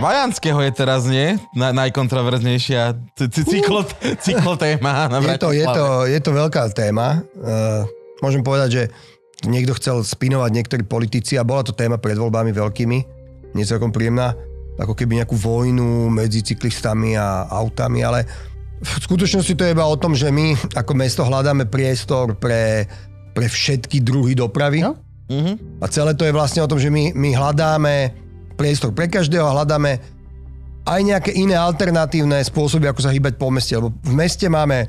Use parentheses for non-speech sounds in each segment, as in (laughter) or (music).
Vajanského je teraz, nie? Na, najkontroverznejšia cyklotéma. Na je, to, je, to, je to veľká téma. Uh, môžem povedať, že niekto chcel spinovať niektorí politici a bola to téma pred voľbami veľkými, nie celkom príjemná, ako keby nejakú vojnu medzi cyklistami a autami, ale v skutočnosti to je iba o tom, že my ako mesto hľadáme priestor pre, pre všetky druhy dopravy. No? Mm-hmm. A celé to je vlastne o tom, že my, my hľadáme priestor pre každého a hľadáme aj nejaké iné alternatívne spôsoby, ako sa hýbať po meste. Lebo v meste máme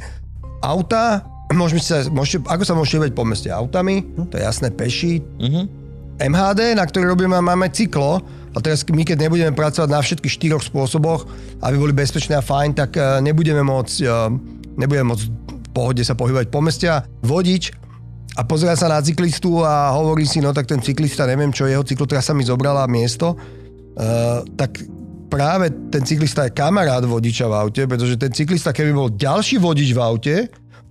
auta, (clears throat) môžeme sa, môžete, ako sa môžete hýbať po meste? Autami, hm, to je jasné, peši, uh-huh. Mhm. MHD, na ktorý robíme, máme cyklo, a teraz my keď nebudeme pracovať na všetkých štyroch spôsoboch, aby boli bezpečné a fajn, tak e, nebudeme môcť, e, nebudeme môcť v pohode sa pohybovať po meste a vodič a pozera sa na cyklistu a hovorí si, no tak ten cyklista, neviem čo, jeho cyklotrasa mi zobrala miesto, Eh, tak práve ten cyklista je kamarát vodiča v aute, pretože ten cyklista, keby bol ďalší vodič v aute,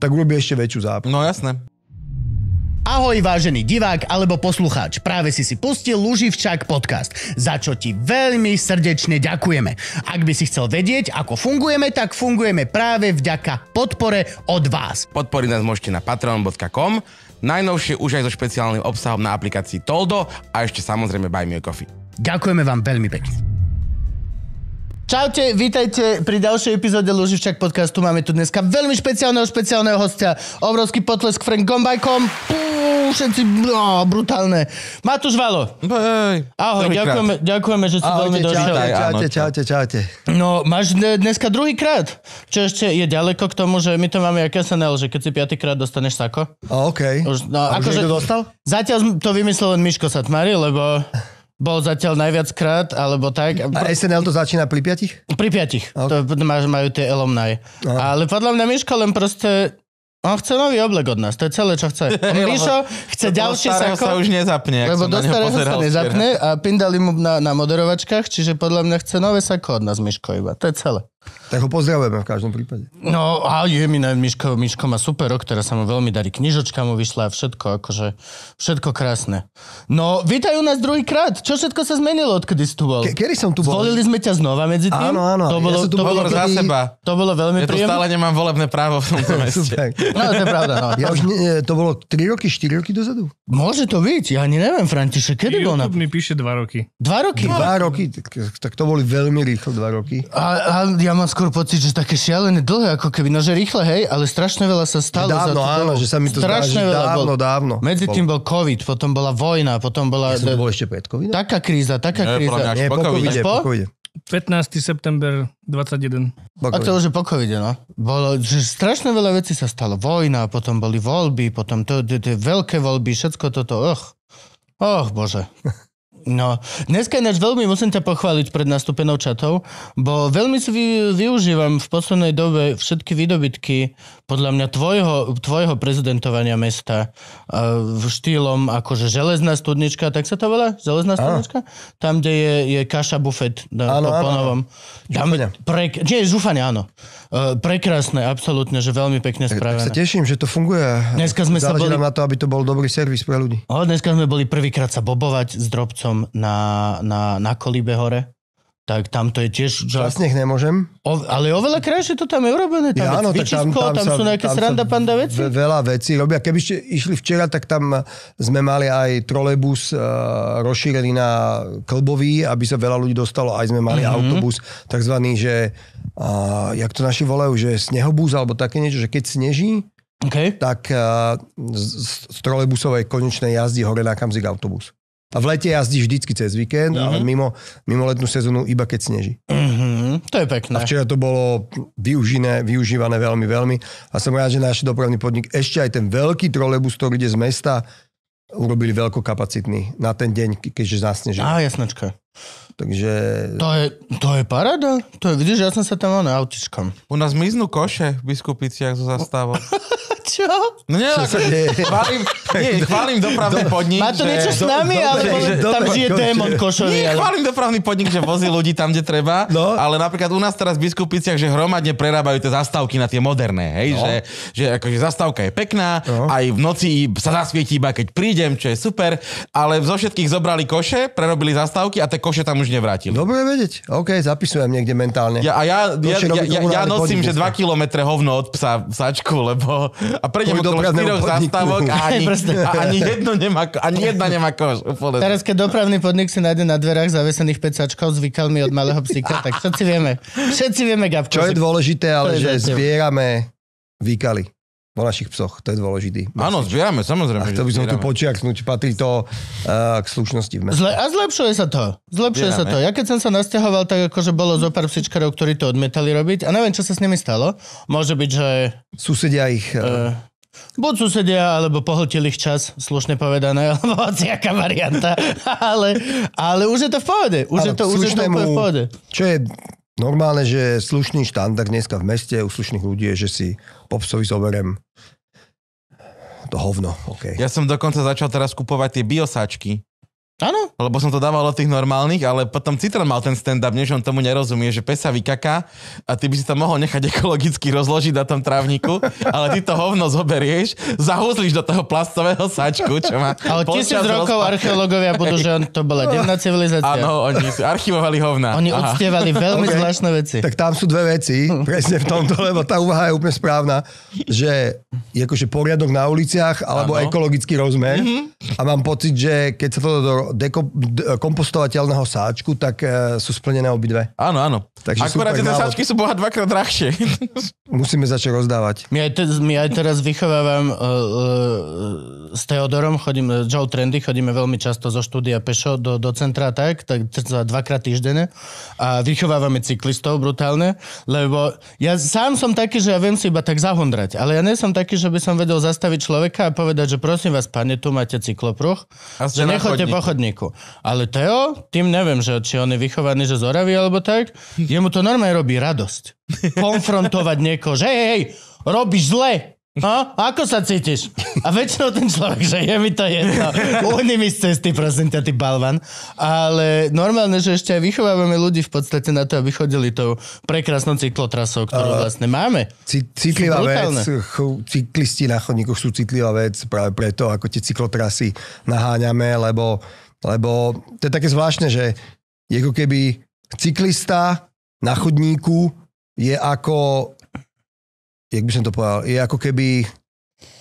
tak urobí ešte väčšiu zápas. No jasné. Ahoj vážený divák alebo poslucháč, práve si si pustil Luživčák podcast, za čo ti veľmi srdečne ďakujeme. Ak by si chcel vedieť, ako fungujeme, tak fungujeme práve vďaka podpore od vás. Podporiť nás môžete na patreon.com, najnovšie už aj so špeciálnym obsahom na aplikácii Toldo a ešte samozrejme Buy Me Coffee. Ďakujeme vám veľmi pekne. Čaute, vítajte pri ďalšej epizóde Luživčak podcastu. Máme tu dneska veľmi špeciálneho, špeciálneho hostia. Obrovský potlesk Frank Gombajkom. všetci, no, brutálne. Matúš Valo. Hej. Ahoj, ďakujeme, ďakujeme, že si veľmi došiel. Čaute, čaute, čaute, čaute. No, máš dneska druhý krát, čo ešte je ďaleko k tomu, že my to máme jak SNL, že keď si piatýkrát dostaneš sako. OK. Už, no, A už akože, dostal? Zatiaľ to vymyslel len Miško Satmari, lebo bol zatiaľ najviackrát, alebo tak. A SNL to začína pri piatich? Pri piatich. Okay. To máš, majú tie elomnaj. Ale podľa mňa Miško len proste on chce nový oblek od nás, to je celé, čo chce. (laughs) Mišo chce ďalšie sa... sa už nezapne, lebo do starého sa nezapne a pindali mu na, na moderovačkách, čiže podľa mňa chce nové sako od nás Miško iba, to je celé. Tak ho pozdravujeme v každom prípade. No a je mi na Miško, Miško má super rok, ktorá sa mu veľmi darí. Knižočka mu vyšla a všetko, akože všetko krásne. No, vítajú nás druhýkrát. Čo všetko sa zmenilo, odkedy si tu bol? Ke- kedy som tu bol? Zvolili sme ťa znova medzi tým? Áno, áno. To bolo, ja to bolo, za seba. To bolo veľmi ja príjemné. Ja stále nemám volebné právo v tomto (laughs) meste. no, to je pravda, no. Ja už ne, to bolo 3 roky, 4 roky dozadu. Môže to byť, ja ani neviem, František, kedy bol na... mi píše 2 roky. 2 roky? 2 roky, tak, tak to boli veľmi rýchlo 2 roky. A, a ja ja mám skôr pocit, že také šialené dlhé, ako keby, no že rýchle, hej, ale strašne veľa sa stalo dávno, za to. Áno, že sa mi to strašne zdá, dávno, bol, dávno. Medzi tým bol COVID, potom bola vojna, potom bola... Ja som to bol ešte pred COVID? Taká kríza, taká ne, kríza. Nie, po covid po? po covid 15. september 21. A to už je po covide, no. Bolo, že strašne veľa vecí sa stalo. Vojna, potom boli voľby, potom tie veľké voľby, všetko toto, och. Och, bože. (laughs) No, dneska ináč veľmi musím ťa pochváliť pred nastúpenou čatou, bo veľmi si vy, využívam v poslednej dobe všetky výdobytky podľa mňa tvojho, tvojho prezidentovania mesta e, v štýlom akože železná studnička, tak sa to volá? Železná studnička? Áno. Tam, kde je, je kaša bufet na áno, Áno. Tam Pre, nie, žufania, áno. E, prekrásne, absolútne, že veľmi pekne e, spravené. Tak sa teším, že to funguje. Dneska sme Záleží sa boli... na to, aby to bol dobrý servis pre ľudí. O, dneska sme boli prvýkrát sa bobovať s drobcom na, na, na Kolíbe hore tak tam to je tiež... Vlastne ich nemôžem. O, ale oveľa krajšie to tam je urobené. Tam ja, áno, je no, tam, tam, tam, sa, sú nejaké tam sranda panda veci. Veľa vecí robia. Keby ste išli včera, tak tam eh, sme mali aj trolejbus uh, rozšírený na Klbový, aby sa veľa ľudí dostalo. Aj sme mali mm-hmm. autobus, takzvaný, že... Uh, jak to naši volajú, že snehobúz alebo také niečo, že keď sneží, okay. tak uh, z, z trolejbusovej konečnej jazdy hore na Kamzik autobus. A v lete jazdí vždycky cez víkend, mm-hmm. ale mhm. mimo, mimo letnú sezónu iba keď sneží. Mm-hmm. To je pekné. A včera to bolo využívané, využívané veľmi, veľmi. A som rád, že náš dopravný podnik, ešte aj ten veľký trolejbus, ktorý ide z mesta, urobili veľkokapacitný na ten deň, keďže zasneží. Á, jasnečka. Takže... To je, to je paráda. To je, vidíš, ja som sa tam mal na autičkom. U nás miznú koše v Biskupiciach zo zastávok. (laughs) Čo? No nie, Čo ako, chválim, nie, chválim dopravný do, podnik. Má to že, niečo s nami, do, ale že, tam žije démon košový. Nie, chválim dopravný podnik, že vozí ľudí tam, kde treba, no. ale napríklad u nás teraz v Biskupiciach, že hromadne prerábajú tie zastávky na tie moderné, hej, no. že, že akože zastávka je pekná, no. aj v noci sa zasvietí iba, keď prídem, čo je super, ale zo všetkých zobrali koše, prerobili zastávky a tie koše tam už nevrátili. No, Dobre vedieť, OK, zapisujem niekde mentálne. Ja, a ja, ja, ja, ja, ja nosím, že 2 km hovno od psa v sačku, lebo a prejdem okolo štyroch zastávok a ani, (laughs) a ani, jedno nemá, ani jedna nemá koš. Úplne. Teraz, keď dopravný podnik si nájde na dverách zavesených pecačkov s vykalmi od malého psíka, tak všetci vieme. Všetci vieme, Gabko. Čo je dôležité, ale že zbierame výkaly vo našich psoch, to je dôležitý. Áno, zbierame, samozrejme. A to by som tu počiaknúť, patrí to uh, k slušnosti v Zle, a zlepšuje sa to. Zlepšuje zbierame. sa to. Ja keď som sa nasťahoval, tak akože bolo zo pár psičkarov, ktorí to odmietali robiť a neviem, čo sa s nimi stalo. Môže byť, že... Susedia ich... Uh, Buď susedia, alebo pohltil ich čas, slušne povedané, (laughs) alebo hociaká varianta. (laughs) ale, ale už je to v pohode. Už, ale je to, už je to v pohode. Čo je normálne, že slušný štandard dneska v meste u slušných ľudí je, že si popsovi zoberiem to hovno. Okay. Ja som dokonca začal teraz kupovať tie biosáčky. Áno. Lebo som to dával od tých normálnych, ale potom Citron mal ten stand-up, než on tomu nerozumie, že pesa vykaká a ty by si to mohol nechať ekologicky rozložiť na tom trávniku, (laughs) ale ty to hovno zoberieš, zahúzliš do toho plastového sačku, čo má... Ale tisíc rokov rozpad... archeológovia budú, že on, to bola (laughs) devná civilizácia. Áno, oni si archivovali hovna. Oni Aha. odstievali veľmi okay. zvláštne veci. Tak tam sú dve veci, mhm. presne v tomto, lebo tá úvaha je úplne správna, že je akože poriadok na uliciach alebo ano. ekologický rozmer mm-hmm. a mám pocit, že keď sa to do deko, de, kompostovateľného sáčku, tak e, sú splnené obidve. Áno, áno. Takže Akurát tie sáčky sú boha dvakrát drahšie. (laughs) Musíme začať rozdávať. My aj, te, my aj teraz vychovávam uh, uh, s Teodorom, chodím, e, Joe Trendy, chodíme veľmi často zo štúdia pešo do, do centra tak, tak za dvakrát týždene. a vychovávame cyklistov brutálne, lebo ja sám som taký, že ja viem si iba tak zahondrať, ale ja nie som taký, že by som vedel zastaviť človeka a povedať, že prosím vás, pane, tu máte cyklopruch, a že nechoďte po chodníku. Ale Teo, tým neviem, že, či on je vychovaný, že z alebo tak, jemu to normálne robí radosť. Konfrontovať niekoho, že hej, hej, robíš zle, a? Ako sa cítiš? A väčšinou ten človek, že je mi to jedno. Oni mi z cesty, prosím ťa, ty balvan. Ale normálne, že ešte aj vychovávame ľudí v podstate na to, aby chodili tou prekrásnou cyklotrasou, ktorú uh, vlastne máme. C- citlivá vec, ch- cyklisti na chodníkoch sú citlivá vec práve preto, ako tie cyklotrasy naháňame, lebo lebo to je také zvláštne, že je ako keby cyklista na chodníku je ako, jak by som to povedal, je ako keby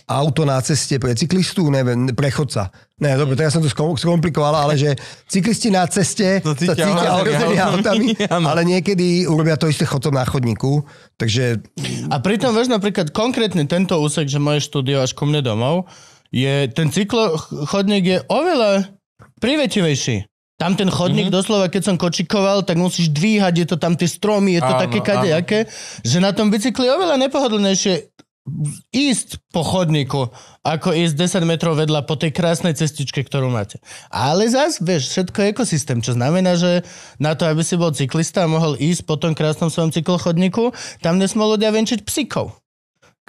auto na ceste pre cyklistu, neviem, pre chodca. Ne, dobre, teraz som to skomplikoval, ale že cyklisti na ceste sa cítia autami, autami, (laughs) ale niekedy urobia to isté chodcom na chodníku, takže... A pritom, vieš, napríklad konkrétne tento úsek, že moje štúdio až ku mne domov, je, ten cyklochodník je oveľa privetivejší. Tam ten chodník mm-hmm. doslova, keď som kočikoval, tak musíš dvíhať, je to tam tie stromy, je to áno, také kadejaké, že na tom bicykli je oveľa nepohodlnejšie ísť po chodníku, ako ísť 10 metrov vedľa po tej krásnej cestičke, ktorú máte. Ale zas, vieš, všetko je ekosystém, čo znamená, že na to, aby si bol cyklista a mohol ísť po tom krásnom svojom cyklochodníku, tam nesmol ľudia venčiť psíkov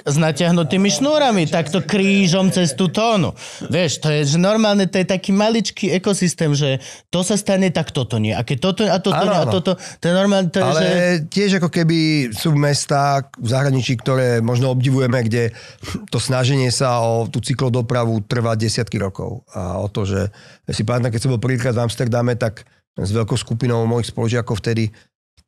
s natiahnutými šnúrami, takto krížom cez tú tónu. Vieš, to je že normálne, to je taký maličký ekosystém, že to sa stane, tak toto nie. A keď toto a toto ano, nie, a toto, to je normálne. To je, ale že... tiež ako keby sú mesta v zahraničí, ktoré možno obdivujeme, kde to snaženie sa o tú cyklodopravu trvá desiatky rokov. A o to, že ja si pamätám, keď som bol prvýkrát v Amsterdame, tak s veľkou skupinou mojich spoložiakov vtedy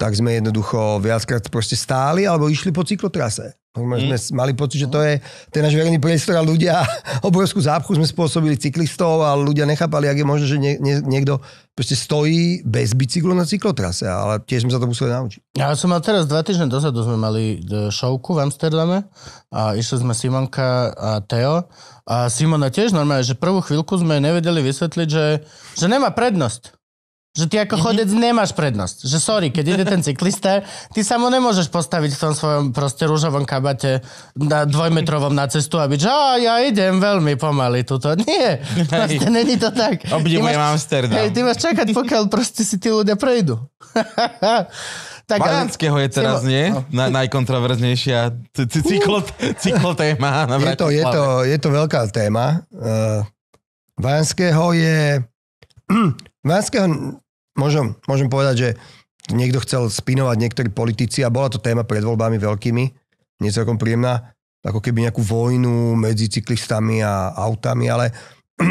tak sme jednoducho viackrát proste stáli alebo išli po cyklotrase. My sme mm. mali pocit, že to no. je ten náš verejný priestor a ľudia, (laughs) obrovskú zápchu sme spôsobili cyklistov a ľudia nechápali, ak je možné, že nie, nie, niekto proste stojí bez bicyklu na cyklotrase, ale tiež sme sa to museli naučiť. Ja som mal teraz dva týždne dozadu, sme mali e, šovku v Amsterdame a išli sme Simonka a Teo a Simona tiež normálne, že prvú chvíľku sme nevedeli vysvetliť, že, že nemá prednosť. Že ty ako mhm. chodec nemáš prednosť. Že sorry, keď ide ten cyklista, ty sa mu nemôžeš postaviť v tom svojom proste rúžovom kabate na dvojmetrovom na cestu a byť, že oh, ja idem veľmi pomaly tuto. Nie, proste není to tak. Obdivujem Amsterdam. Hej, ty máš čakať, pokiaľ proste si tí ľudia prejdú. (laughs) tak, Baranského je teraz, nie? No. Na, najkontroverznejšia cyklotéma je to, je, to, je to veľká téma. Uh, eh, Vajanského je... Vajanského (clears throat) môžem, môžem povedať, že niekto chcel spinovať niektorí politici a bola to téma pred voľbami veľkými, nie celkom príjemná, ako keby nejakú vojnu medzi cyklistami a autami, ale (clears throat)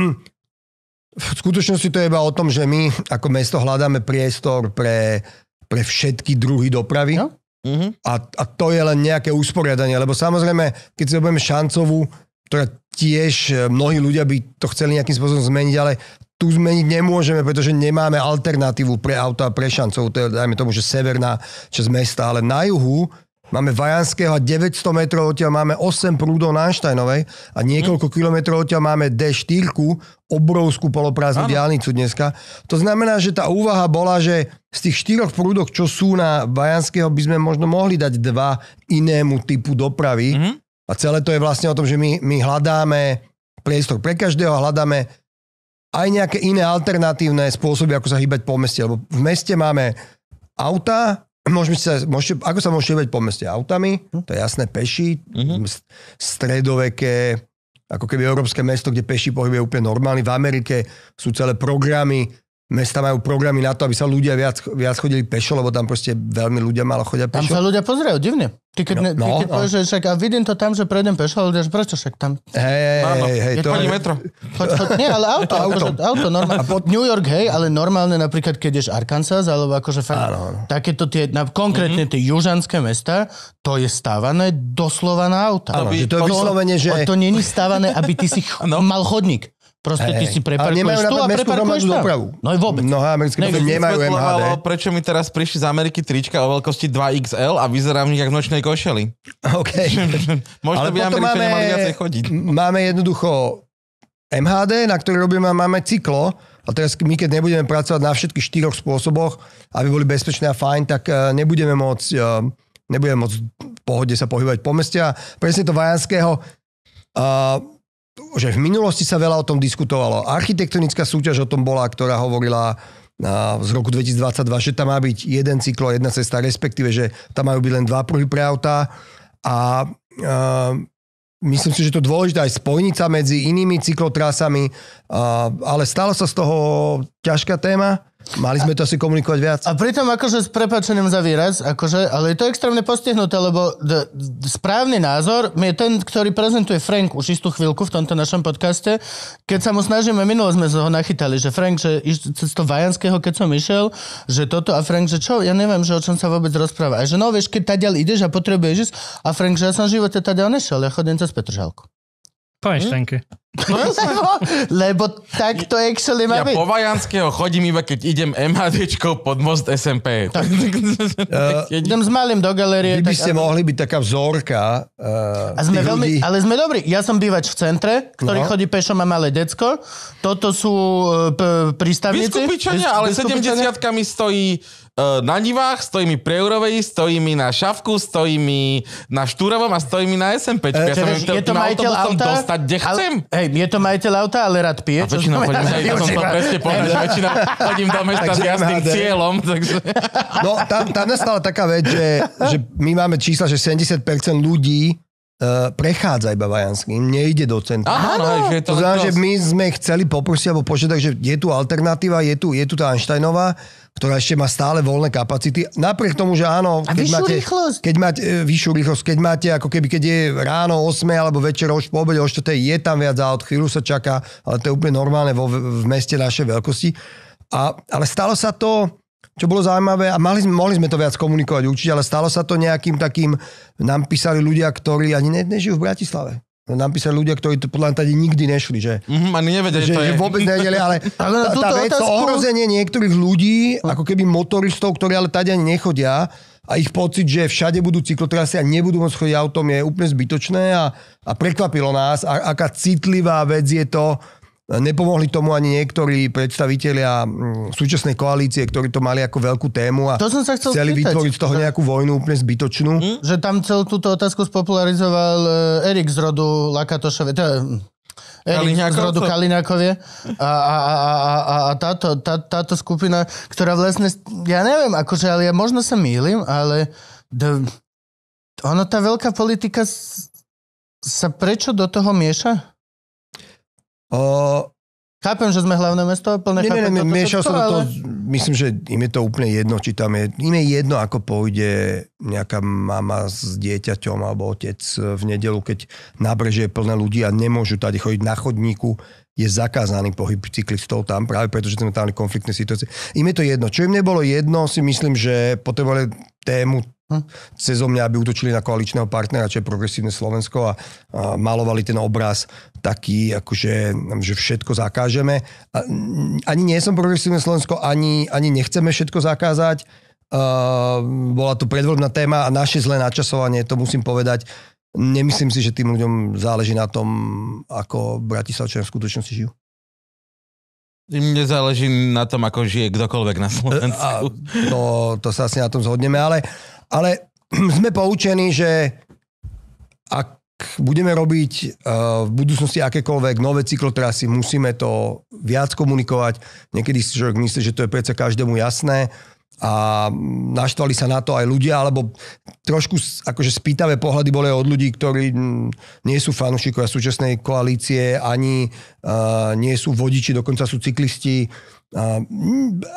v skutočnosti to je iba o tom, že my ako mesto hľadáme priestor pre, pre všetky druhy dopravy. No? mm-hmm. A, a to je len nejaké usporiadanie, lebo samozrejme, keď si zoberieme šancovú, ktorá tiež mnohí ľudia by to chceli nejakým spôsobom zmeniť, ale tu zmeniť nemôžeme, pretože nemáme alternatívu pre auto a pre šancov, to je, dajme tomu, že severná časť mesta, ale na juhu Máme Vajanského a 900 metrov odtiaľ máme 8 prúdov na Einsteinovej a niekoľko mm. kilometrov odtiaľ máme D4, obrovskú poloprázdnu diálnicu dneska. To znamená, že tá úvaha bola, že z tých štyroch prúdov, čo sú na Vajanského, by sme možno mohli dať dva inému typu dopravy. Mm. A celé to je vlastne o tom, že my, my hľadáme priestor pre každého, a hľadáme aj nejaké iné alternatívne spôsoby, ako sa hýbať po meste. Lebo v meste máme auta, sa, môžete, ako sa môžete hýbať po meste? Autami, mhm. to je jasné, peši, mm-hmm. stredoveké, ako keby európske mesto, kde peši pohyb je úplne normálny. V Amerike sú celé programy mesta majú programy na to, aby sa ľudia viac, viac chodili pešo, lebo tam proste veľmi ľudia malo chodia pešo. Tam sa ľudia pozerajú divne. Ty keď, no, ne, ty no, keď no. povieš, že však, a vidím to tam, že prejdem pešo, ale ľudia, že prečo však tam? Hej, hej, hej. To... Chodí metro. Choď, choď, nie, ale (laughs) auto. auto. Akože, auto normálne. A Pod... New York, hej, ale normálne napríklad, keď ideš Arkansas, alebo akože fakt, ano. takéto tie, na, konkrétne mm-hmm. tie južanské mesta, to je stávané doslova na auta. Ano, že to je vyslovene, že... To není stávané, aby ty si ch- (laughs) no. mal chodník. Proste hey, ty si preparkuješ tu a preparkuješ Dopravu. No aj vôbec. Mnohé americké dopravy nemajú MHD. Prečo mi teraz prišli z Ameriky trička o veľkosti 2XL a vyzerám v nich jak v nočnej košeli. (laughs) OK. (laughs) Možno Ale by Američania mali viacej chodiť. Máme jednoducho MHD, na ktorý robíme, máme cyklo. A teraz my, keď nebudeme pracovať na všetkých štyroch spôsoboch, aby boli bezpečné a fajn, tak e, nebudeme môcť, e, nebudeme môcť v pohode sa pohybovať po meste. A presne to Vajanského uh, že v minulosti sa veľa o tom diskutovalo. Architektonická súťaž o tom bola, ktorá hovorila z roku 2022, že tam má byť jeden cyklo, jedna cesta, respektíve, že tam majú byť len dva pruhy pre autá. A myslím si, že to je dôležitá aj spojnica medzi inými cyklotrasami, ale stalo sa z toho ťažká téma Mali sme to asi komunikovať viac. A pritom akože s prepačením za výraz, akože, ale je to extrémne postihnuté, lebo d- d- správny názor je ten, ktorý prezentuje Frank už istú chvíľku v tomto našom podcaste. Keď sa mu snažíme, minulo sme ho nachytali, že Frank, že iš, cez to Vajanského, keď som išiel, že toto a Frank, že čo, ja neviem, že o čom sa vôbec rozpráva. A že no, vieš, keď tadiaľ ideš a potrebuješ ísť, a Frank, že ja som v živote tadiaľ nešiel, ja chodím cez Petržalku. Fajnštenke. Hm? No, (laughs) lebo takto Excel má ja byť. po Vajanského chodím iba, keď idem mhd pod most SMP. (laughs) Tak, uh, (laughs) idem s malým do galerie. Vy by ste mohli byť taká vzorka uh, a sme veľmi, Ale sme dobrí. Ja som bývač v centre, ktorý no. chodí pešo, má malé decko. Toto sú uh, p- prístavníci. Vyskupičania, ale 70 mi stojí E, na divách, stojí mi pre Eurovej, stojí mi na šavku, stojí mi na Štúrovom a stojí mi na SMP. Uh, e, Ja sa teda je to majiteľ auta? dostať, kde ale, chcem. Hej, je to majiteľ auta, ale rád pije. A väčšinou chodím, ja som to presne povedal, že väčšinou chodím do mesta s jasným cieľom. Takže... No, tam, tam nastala taká vec, že, že my máme čísla, že 70% ľudí Uh, prechádza iba Vajanským, nejde do centra. Aha, no, no, že to, to znamená, že my sme chceli poprosiť alebo požiadať, že je tu alternatíva, je tu, je tu tá Einsteinová, ktorá ešte má stále voľné kapacity. Napriek tomu, že áno, keď máte, rýchlosť. keď máte e, vyššiu rýchlosť, keď máte ako keby, keď je ráno 8 alebo večer už po obede o 4, je tam viac a od chvíľu sa čaká, ale to je úplne normálne vo, v meste našej veľkosti. A, ale stalo sa to, čo bolo zaujímavé, a mali, mohli sme to viac komunikovať určite, ale stalo sa to nejakým takým, nám písali ľudia, ktorí ani ne, nežijú v Bratislave No, napísali ľudia, ktorí to podľa mňa tady nikdy nešli, že, mm-hmm, ani nevedeli, že, to je. že vôbec nevedeli, ale, (laughs) ale tá, tá vec, otázku... to ohrozenie niektorých ľudí, no. ako keby motoristov, ktorí ale tady ani nechodia a ich pocit, že všade budú cyklotrasy a nebudú môcť chodiť autom je úplne zbytočné a, a prekvapilo nás, a, aká citlivá vec je to Nepomohli tomu ani niektorí predstavitelia mm, súčasnej koalície, ktorí to mali ako veľkú tému a to som sa chcel chceli spýtať. vytvoriť z toho nejakú vojnu úplne zbytočnú. Hm? Že tam celú túto otázku spopularizoval e, Erik z rodu Lakatošove. To teda, je... Hm, Erik z rodu Kalinákovie a, a, a, a, a táto, tá, táto skupina, ktorá vlastne, ja neviem, akože, ale ja možno sa mýlim, ale d- ono, tá veľká politika s- sa prečo do toho mieša? O, Chápem, že sme hlavné mesto, plné chápem, nie, nie, nie, to, to, to, ale... to, myslím, že im je to úplne jedno, či tam je, im je jedno, ako pôjde nejaká mama s dieťaťom alebo otec v nedelu, keď nábrežie je plné ľudí a nemôžu tady chodiť na chodníku, je zakázaný pohyb cyklistov tam, práve preto, že sme tam mali konfliktné situácie. Im je to jedno. Čo im nebolo jedno, si myslím, že potrebovali tému Hm? cez mňa, aby utočili na koaličného partnera, čo je progresívne Slovensko a, a malovali ten obraz taký, akože, že všetko zakážeme. A, ani nie som progresívne Slovensko, ani, ani nechceme všetko zakázať. A, bola to predvoľbná téma a naše zlé načasovanie, to musím povedať. Nemyslím si, že tým ľuďom záleží na tom, ako Bratislavčania v skutočnosti žijú. Im nezáleží na tom, ako žije kdokoľvek na e, Slovensku. to, no, to sa asi na tom zhodneme, ale, ale (clears throat) sme poučení, že ak budeme robiť e, v budúcnosti akékoľvek nové cyklotrasy, musíme to viac komunikovať. Niekedy si človek myslí, že to je predsa každému jasné a naštvali sa na to aj ľudia, alebo trošku akože spýtavé pohľady boli od ľudí, ktorí nie sú fanúšikovia súčasnej koalície, ani uh, nie sú vodiči, dokonca sú cyklisti. Uh,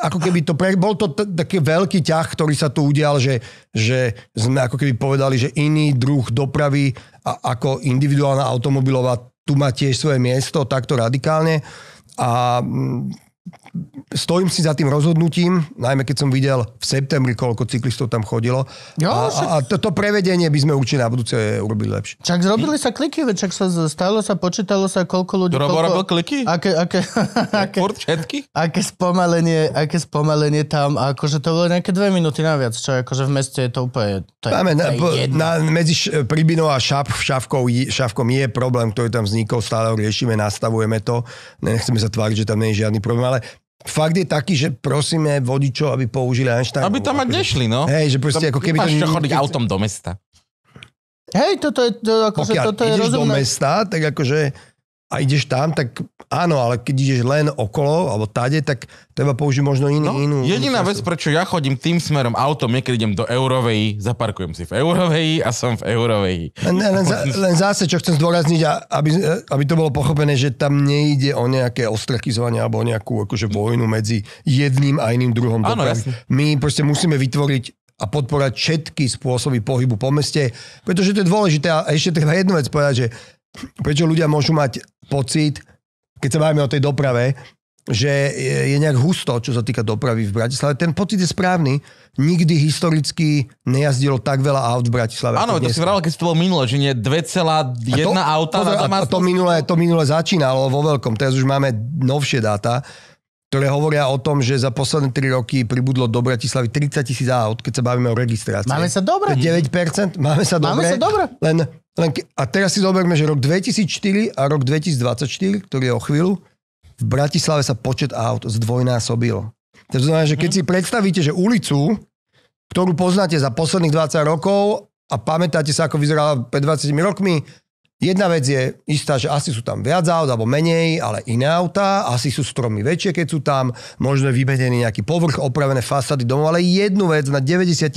ako keby to, pre, bol to t- taký veľký ťah, ktorý sa tu udial, že, že sme ako keby povedali, že iný druh dopravy a, ako individuálna automobilová tu má tiež svoje miesto takto radikálne a stojím si za tým rozhodnutím, najmä keď som videl v septembri, koľko cyklistov tam chodilo. Jo, a, však... a to, to prevedenie by sme určite na budúce urobili lepšie. Čak zrobili sa kliky, veď čak sa stalo sa, počítalo sa, koľko ľudí... Robo koľko, kliky? Aké, aké, (laughs) aké, všetky? Aké spomalenie, aké spomalenie tam, akože to bolo nejaké dve minúty naviac, čo akože v meste je to úplne... To je, Máme, to je na, na, medzi š, Pribinou a šap, šavkou, Šavkom je problém, ktorý tam vznikol, stále ho riešime, nastavujeme to. Nechceme sa tváriť, že tam nie je žiadny problém, ale Fakt je taký, že prosíme vodičov, aby použili Einstein. Aby tam akože, nešli, no. Hej, že proste ako keby to... Máš čo chodiť autom do mesta. Hej, toto je, to, akože, Pokiaľ toto je ideš do mesta, tak akože a ideš tam, tak áno, ale keď ideš len okolo, alebo tade, tak treba použiť možno iný, no, inú... Jediná inú vec, prečo ja chodím tým smerom autom, je, keď idem do Eurovej, zaparkujem si v Eurovej a som v Eurovej. Len, len, (laughs) len zase, čo chcem zdôrazniť, aby, aby to bolo pochopené, že tam nejde o nejaké ostrakizovanie alebo o nejakú akože, vojnu medzi jedným a iným druhom. Áno, My proste musíme vytvoriť a podporať všetky spôsoby pohybu po meste, pretože to je dôležité. A ešte treba jednu vec povedať, že prečo ľudia môžu mať pocit, keď sa bavíme o tej doprave, že je nejak husto, čo sa týka dopravy v Bratislave. Ten pocit je správny. Nikdy historicky nejazdilo tak veľa aut v Bratislave. Áno, to si vravel, keď to bolo minulé, že nie 2,1 auta pozor, na a to, minulé, to minulé začínalo vo veľkom. Teraz už máme novšie dáta, ktoré hovoria o tom, že za posledné 3 roky pribudlo do Bratislavy 30 tisíc aut, keď sa bavíme o registrácii. Máme sa dobre. 9%, máme sa dobre. Máme sa dobre. Len len ke- a teraz si zoberme, že rok 2004 a rok 2024, ktorý je o chvíľu, v Bratislave sa počet aut zdvojnásobil. To znamená, že keď mhm. si predstavíte, že ulicu, ktorú poznáte za posledných 20 rokov a pamätáte sa, ako vyzerala pred 20 rokmi, jedna vec je istá, že asi sú tam viac aut alebo menej, ale iné autá, asi sú stromy väčšie, keď sú tam, možno je vymenený nejaký povrch, opravené fasády domov, ale jednu vec na 90.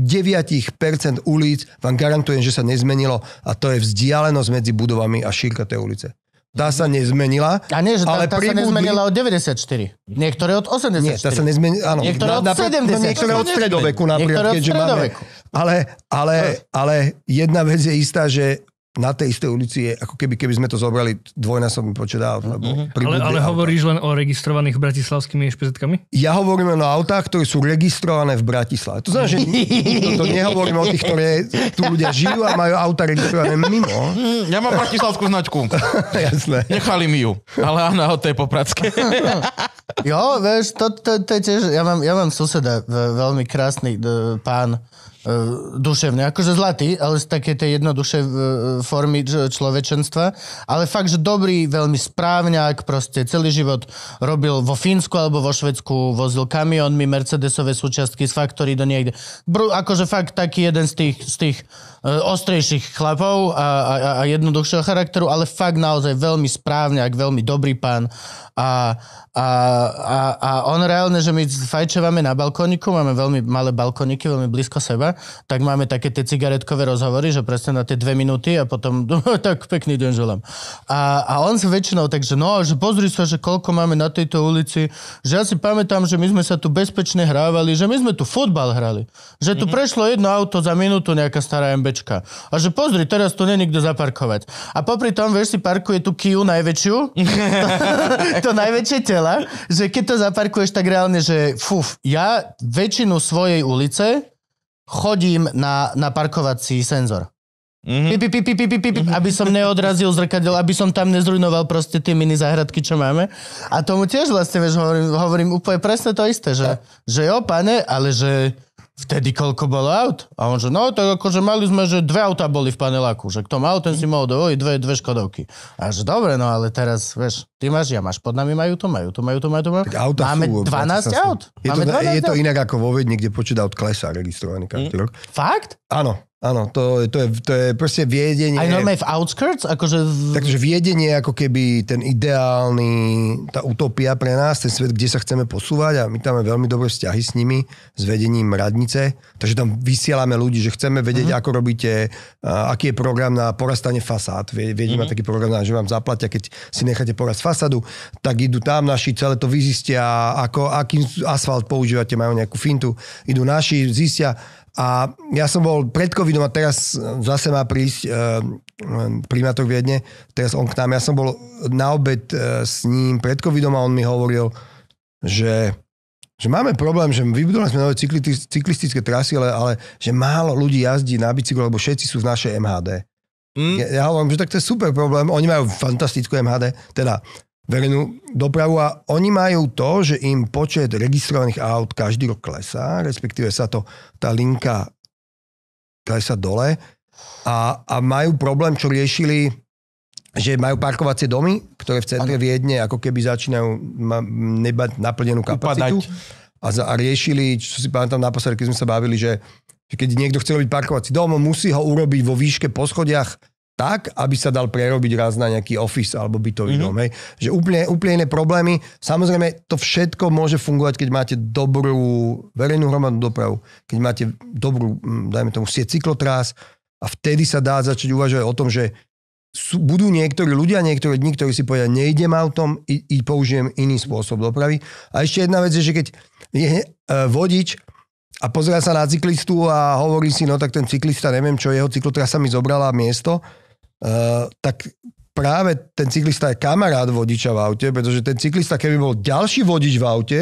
9% ulic vám garantujem, že sa nezmenilo a to je vzdialenosť medzi budovami a šírka tej ulice. Tá sa nezmenila. A nie, že tá, ale tá pribudli... sa nezmenila od 94. Niektoré od 84. Nie, tá sa nezmenila, áno. Niektoré od 70. No, niektoré od stredoveku napríklad. Niektoré od stredoveku. Máme, ale, ale, ale jedna vec je istá, že na tej istej ulici je, ako keby, keby sme to zobrali dvojnásobný počet aut. Mm-hmm. Ale, ale auta. hovoríš len o registrovaných bratislavskými špezetkami? Ja hovorím len o autách, ktoré sú registrované v Bratislave. To znamená, že (laughs) to, to nehovorím o tých, ktoré tu ľudia žijú a majú auta registrované mimo. Mhm. Ja mám bratislavskú značku. (laughs) Jasné. Nechali mi ju, ale áno, to je popradské. (laughs) jo, vieš, to, to, to, je tiež, ja mám, ja mám suseda, veľmi krásny pán, E, Duševne. Akože zlatý, ale z také tej jednoduše e, formy e, človečenstva. Ale fakt, že dobrý, veľmi správňák, proste celý život robil vo Fínsku alebo vo Švedsku, vozil kamionmi Mercedesové súčiastky z faktory do niekde. Br- akože fakt taký jeden z tých, z tých ostrejších chlapov a, a, a jednoduchšieho charakteru, ale fakt naozaj veľmi správňák, veľmi dobrý pán. A, a, a, a on reálne, že my fajčevame na balkóniku, máme veľmi malé balkóniky, veľmi blízko seba tak máme také tie cigaretkové rozhovory, že presne na tie dve minúty a potom (laughs) no, tak pekný deň želám. A, a on sa väčšinou tak, že no, že pozri sa, že koľko máme na tejto ulici, že ja si pamätám, že my sme sa tu bezpečne hrávali, že my sme tu futbal hrali, že tu mm-hmm. prešlo jedno auto za minútu nejaká stará MBčka. A že pozri, teraz tu nie nikto zaparkovať. A popri tom, vieš, si parkuje tú Kiu najväčšiu, to, (laughs) to najväčšie tela, že keď to zaparkuješ tak reálne, že fuf, ja väčšinu svojej ulice chodím na, na parkovací senzor. Mm-hmm. Pip, pip, pip, pip, pip, mm-hmm. aby som neodrazil zrkadel, aby som tam nezrujnoval proste tie mini záhradky, čo máme. A tomu tiež vlastne, vieš, hovorím, hovorím úplne presne to isté, že, že jo, pane, ale že vtedy koľko bol aut? A on že, no tak akože mali sme, že dve auta boli v paneláku, že kto mal, ten si mohol dovoliť dve, dve škodovky. A že dobre, no ale teraz, vieš, ty máš, ja máš, pod nami majú to, majú to, majú to, majú to. Majú. Tak Máme sú, 12 aut. Je, to, 12 je to inak ako vo Vedni, kde počet aut klesá registrovaný každý mm. rok. Fakt? Áno. Áno, to, to, je, to je proste viedenie... Aj normálne v outskirts? Akože v... Takže viedenie ako keby ten ideálny, tá utopia pre nás, ten svet, kde sa chceme posúvať a my tam máme veľmi dobré vzťahy s nimi, s vedením radnice, takže tam vysielame ľudí, že chceme vedieť, mm-hmm. ako robíte, aký je program na porastanie fasád. Viedíme mm-hmm. taký program, že vám zaplatia, keď si necháte porast fasádu, tak idú tam naši, celé to vyzistia, ako, aký asfalt používate, majú nejakú fintu, idú naši, zistia, a ja som bol pred covidom a teraz zase má prísť e, e, primátor Viedne, teraz on k nám. Ja som bol na obed e, s ním pred covidom a on mi hovoril, že, že máme problém, že vybudovali sme nové cykli, cyklistické trasy, ale, ale že málo ľudí jazdí na bicykle, lebo všetci sú v našej MHD. Mm. Ja, ja hovorím, že tak to je super problém. Oni majú fantastickú MHD, teda verejnú dopravu a oni majú to, že im počet registrovaných aut každý rok klesá, respektíve sa to, tá linka klesá dole a, a majú problém, čo riešili, že majú parkovacie domy, ktoré v centre Viedne ako keby začínajú nebať naplnenú kapacitu. A, za, a riešili, čo si pamätám naposledy, keď sme sa bavili, že, že keď niekto chce robiť parkovací dom, musí ho urobiť vo výške po schodiach tak, aby sa dal prerobiť raz na nejaký office alebo bytový mm-hmm. dom. Hej. Že úplne, úplne iné problémy. Samozrejme, to všetko môže fungovať, keď máte dobrú verejnú hromadnú dopravu, keď máte dobrú, dajme tomu, sieť cyklotrás a vtedy sa dá začať uvažovať o tom, že sú, budú niektorí ľudia, niektorí dní, ktorí si povedia, nejdem autom, i, i použijem iný spôsob dopravy. A ešte jedna vec je, že keď je uh, vodič a pozera sa na cyklistu a hovorí si, no tak ten cyklista, neviem čo, jeho cyklotrasa mi zobrala miesto, Eh, tak práve ten cyklista je kamarát vodiča v aute, pretože ten cyklista, keby bol ďalší vodič v aute,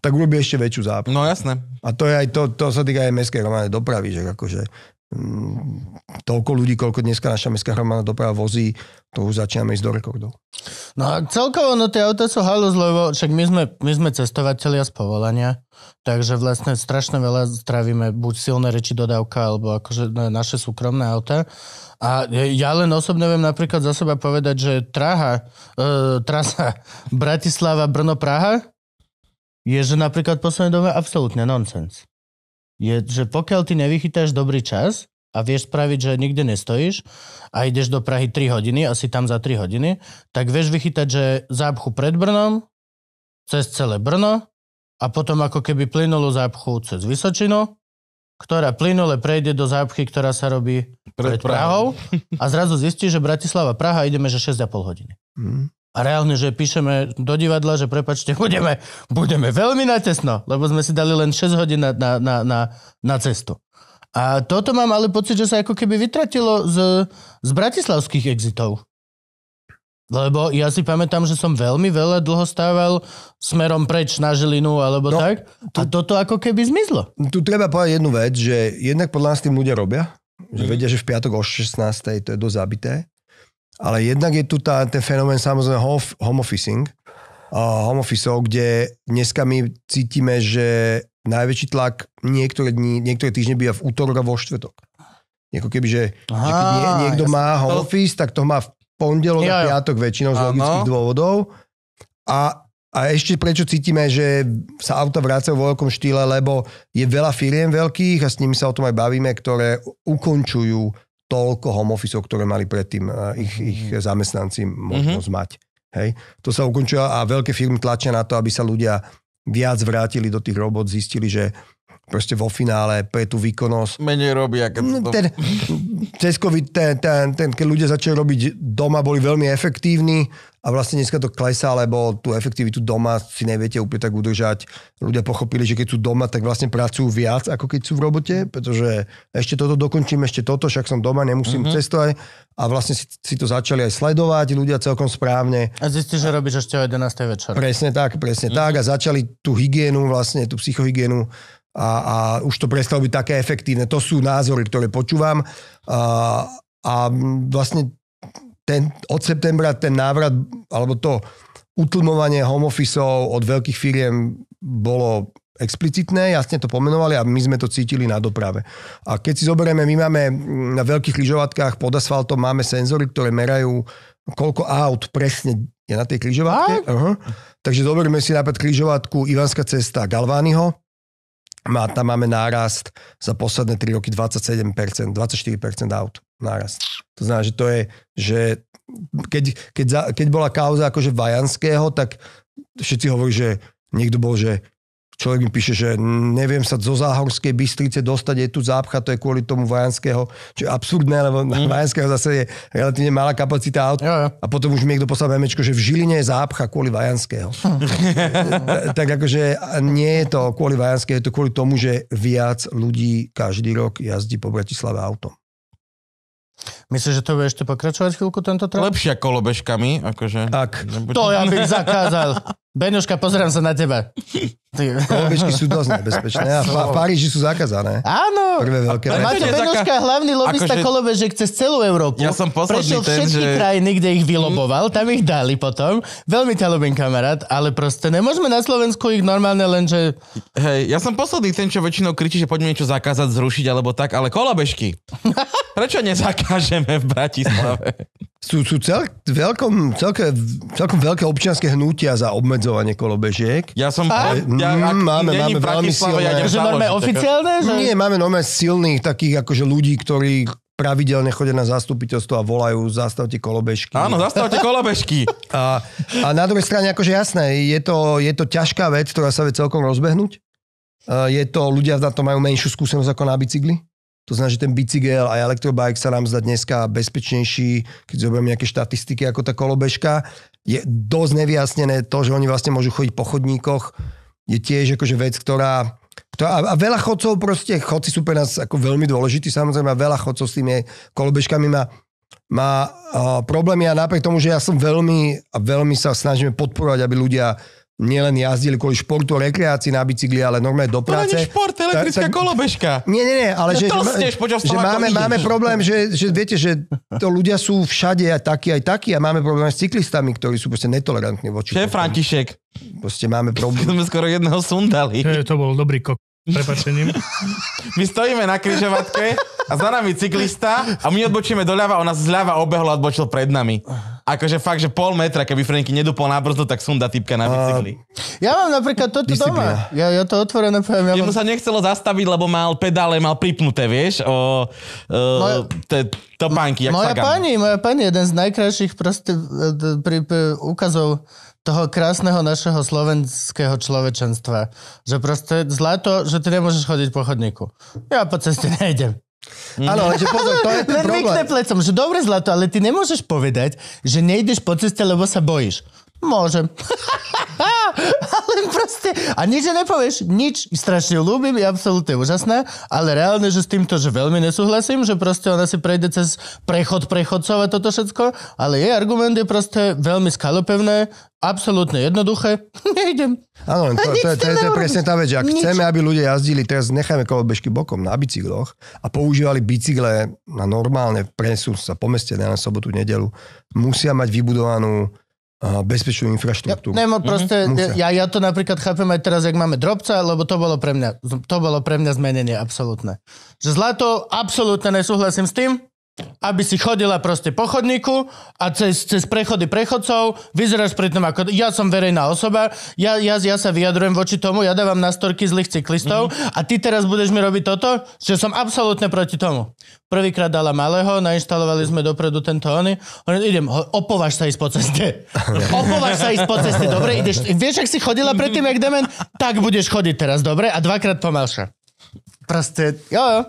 tak urobí ešte väčšiu zápas. No jasné. A to je aj to, to sa týka aj mestskej romanej dopravy, že akože Mm, toľko ľudí, koľko dneska naša mestská hromadná doprava vozí, to už začíname ísť do rekordov. No a celkovo no, tie auta sú halus, lebo však my sme, my sme cestovatelia z povolania, takže vlastne strašne veľa strávime buď silné reči dodávka, alebo akože no, naše súkromné auta. A ja len osobne viem napríklad za seba povedať, že traha, e, trasa Bratislava, Brno, Praha je, že napríklad v poslednej dobe absolútne nonsens je, že pokiaľ ty nevychytáš dobrý čas a vieš spraviť, že nikde nestojíš a ideš do Prahy 3 hodiny asi tam za 3 hodiny, tak vieš vychytať, že zápchu pred Brnom, cez celé Brno a potom ako keby plynulú zápchu cez Vysočinu, ktorá plynule prejde do zápchy, ktorá sa robí pred, pred Prahou. a zrazu zistí, že Bratislava Praha ideme, že 6,5 hodiny. Hmm. A reálne, že píšeme do divadla, že prepačte, budeme, budeme veľmi natesno, lebo sme si dali len 6 hodín na, na, na, na, na cestu. A toto mám ale pocit, že sa ako keby vytratilo z, z bratislavských exitov. Lebo ja si pamätám, že som veľmi veľa dlho stával smerom preč na Žilinu alebo no, tak. A tu, toto ako keby zmizlo. Tu treba povedať jednu vec, že jednak podľa nás tým ľudia robia. Že mhm. vedia, že v piatok o 16. to je dosť zabité. Ale jednak je tu tá, ten fenomén samozrejme home officing, home office, kde dneska my cítime, že najväčší tlak niektoré, dní, niektoré týždne býva v útorok a vo štvrtok. Jako keby, že, Aha, že keď nie, niekto ja má home to... office, tak to má v pondelok ja, a piatok väčšinou z logických dôvodov. A, a ešte prečo cítime, že sa auta vrácajú vo veľkom štýle, lebo je veľa firiem veľkých a s nimi sa o tom aj bavíme, ktoré ukončujú toľko home office, ktoré mali predtým eh, ich, mhm. ich zamestnanci možnosť mm-hmm. mať. Hej. To sa ukončilo a veľké firmy tlačia na to, aby sa ľudia viac vrátili do tých robot, zistili, že proste vo finále, pre tú výkonnosť. Menej robí, Keď no, to... ten, ten, ten, ten, keď ľudia začali robiť doma, boli veľmi efektívni a vlastne dneska to klesá, lebo tú efektivitu doma si neviete úplne tak udržať. Ľudia pochopili, že keď sú doma, tak vlastne pracujú viac, ako keď sú v robote, pretože ešte toto dokončím, ešte toto, však som doma, nemusím mm-hmm. cestovať. A vlastne si, si to začali aj sledovať, ľudia celkom správne. A zistí, že robíš ešte o 11. večer. Presne tak, presne mm-hmm. tak. A začali tú hygienu, vlastne tú psychohygienu a, a už to prestalo byť také efektívne. To sú názory, ktoré počúvam a, a vlastne ten, od septembra ten návrat, alebo to utlmovanie home office od veľkých firiem bolo explicitné, jasne to pomenovali a my sme to cítili na doprave. A keď si zoberieme, my máme na veľkých lyžovatkách pod asfaltom máme senzory, ktoré merajú, koľko aut presne je na tej križovatke. Uh-huh. Takže zoberme si napríklad križovatku Ivanská cesta Galványho má, no tam máme nárast za posledné 3 roky 27%, 24% aut nárast. To znamená, že to je, že keď, keď, za, keď bola kauza akože Vajanského, tak všetci hovorí, že niekto bol, že Človek mi píše, že neviem sa zo Záhorskej Bystrice dostať, je tu zápcha, to je kvôli tomu vojenského, čo je absurdné, lebo mm. vojenského zase je relatívne malá kapacita aut. Jo, jo. A potom už mi niekto poslal memečko, že v Žiline je zápcha kvôli vojenského. Hm. (laughs) tak akože nie je to kvôli vojenského, je to kvôli tomu, že viac ľudí každý rok jazdí po Bratislave autom. Myslíš, že to bude ešte pokračovať chvíľku tento trend? Lepšia kolobežkami, akože. Tak. Nebude... To ja bych zakázal. (laughs) Benoška, pozerám sa na teba. Kolobežky sú dosť nebezpečné a v Paríži sú zakázané. Áno. Prvé veľké. Mato Benoška, hlavný lobista akože... kolobežek cez celú Európu. Ja som Prešiel ten, všetky že... krajiny, kde ich vyloboval, tam ich dali potom. Veľmi ťa lobím, kamarát, ale proste nemôžeme na Slovensku ich normálne len, že... Hej, ja som posledný ten, čo väčšinou kričí, že poďme niečo zakázať, zrušiť alebo tak, ale kolobežky. (laughs) Prečo nezakážeme v Bratislave? sú, sú cel, veľkom, celke, celkom veľké občianske hnutia za obmedzovanie kolobežiek. Ja som... A? Ja, mm, ak, máme, máme veľmi silné... Ja že máme oficiálne? Že... Nie, máme nome silných takých akože ľudí, ktorí pravidelne chodia na zastupiteľstvo a volajú zastavte kolobežky. Áno, zastavte (laughs) kolobežky. A, a na druhej strane, akože jasné, je to, je to ťažká vec, ktorá sa vie celkom rozbehnúť. E, je to, ľudia na to majú menšiu skúsenosť ako na bicykli. To znamená, že ten bicykel a elektrobike sa nám zdá dneska bezpečnejší, keď zoberieme nejaké štatistiky ako tá kolobežka. Je dosť nevyjasnené to, že oni vlastne môžu chodiť po chodníkoch. Je tiež akože vec, ktorá a, a veľa chodcov proste, chodci sú pre nás ako veľmi dôležití, samozrejme, veľa chodcov s tými kolobežkami má, má uh, problémy a napriek tomu, že ja som veľmi a veľmi sa snažíme podporovať, aby ľudia nielen jazdili kvôli športu, rekreácii na bicykli, ale normálne do práce. To nie šport, elektrická kolobežka. Nie, nie, nie, ale no že, že, že máme, máme problém, že, že viete, že to ľudia sú všade aj takí, aj takí a máme problém s cyklistami, ktorí sú proste netolerantní voči. Čo je František? Proste máme problém. Sme skoro jedného sundali. Je, to bol dobrý kok prepačením. (laughs) My stojíme na križovatke a za nami cyklista a my odbočíme doľava, ona zľava obehla a odbočil pred nami. Akože fakt, že pol metra, keby Franky nedopol na brzdu, tak sunda typka na bicykli. Ja mám napríklad toto Disciplina. doma. Ja, ja to otvorené poviem. Ja Jemu mám... sa nechcelo zastaviť, lebo mal pedále, mal pripnuté, vieš, o, e, o te, topánky. Moja pani, moja pani, jeden z najkrajších proste, e, pri, pri, ukazov toho krásneho našeho slovenského človečenstva. Že proste zlato, že ty nemôžeš chodiť po chodníku. Ja po ceste nejdem. Mhm. Áno, ale že pozor, to je ten Len problém. plecom, že dobre zlato, ale ty nemôžeš povedať, že nejdeš po ceste, lebo sa bojíš. Môžem. (laughs) ale proste, a nič nepovieš, nič. Strašne ľúbim, je absolútne úžasné, ale reálne, že s týmto, že veľmi nesúhlasím, že proste ona si prejde cez prechod prechodcov a toto všetko, ale jej argument je proste veľmi skalopevné, absolútne jednoduché, (laughs) nejdem. Áno, to, to, to, to, je presne tá vec, že ak nič. chceme, aby ľudia jazdili, teraz necháme kolobežky bokom na bicykloch a používali bicykle na normálne presun sa po meste na sobotu, nedelu, musia mať vybudovanú bezpečnú infraštruktúru. Ja, nemo, mhm. proste, mm-hmm. ja, ja to napríklad chápem aj teraz, jak máme drobca, lebo to bolo pre mňa, to bolo pre mňa zmenenie absolútne. Že zlato, absolútne nesúhlasím s tým, aby si chodila proste po chodníku a cez, cez prechody prechodcov vyzeráš tom ako... Ja som verejná osoba, ja, ja, ja sa vyjadrujem voči tomu, ja dávam na storky zlých cyklistov mm-hmm. a ty teraz budeš mi robiť toto, že som absolútne proti tomu. Prvýkrát dala malého, nainštalovali sme dopredu ten tóny. Idem, opovaž sa ísť po ceste. (laughs) opovaž sa ísť po ceste, dobre? Ideš, vieš, ak si chodila predtým, jak demen, tak budeš chodiť teraz, dobre? A dvakrát pomalša. Proste, jo, jo.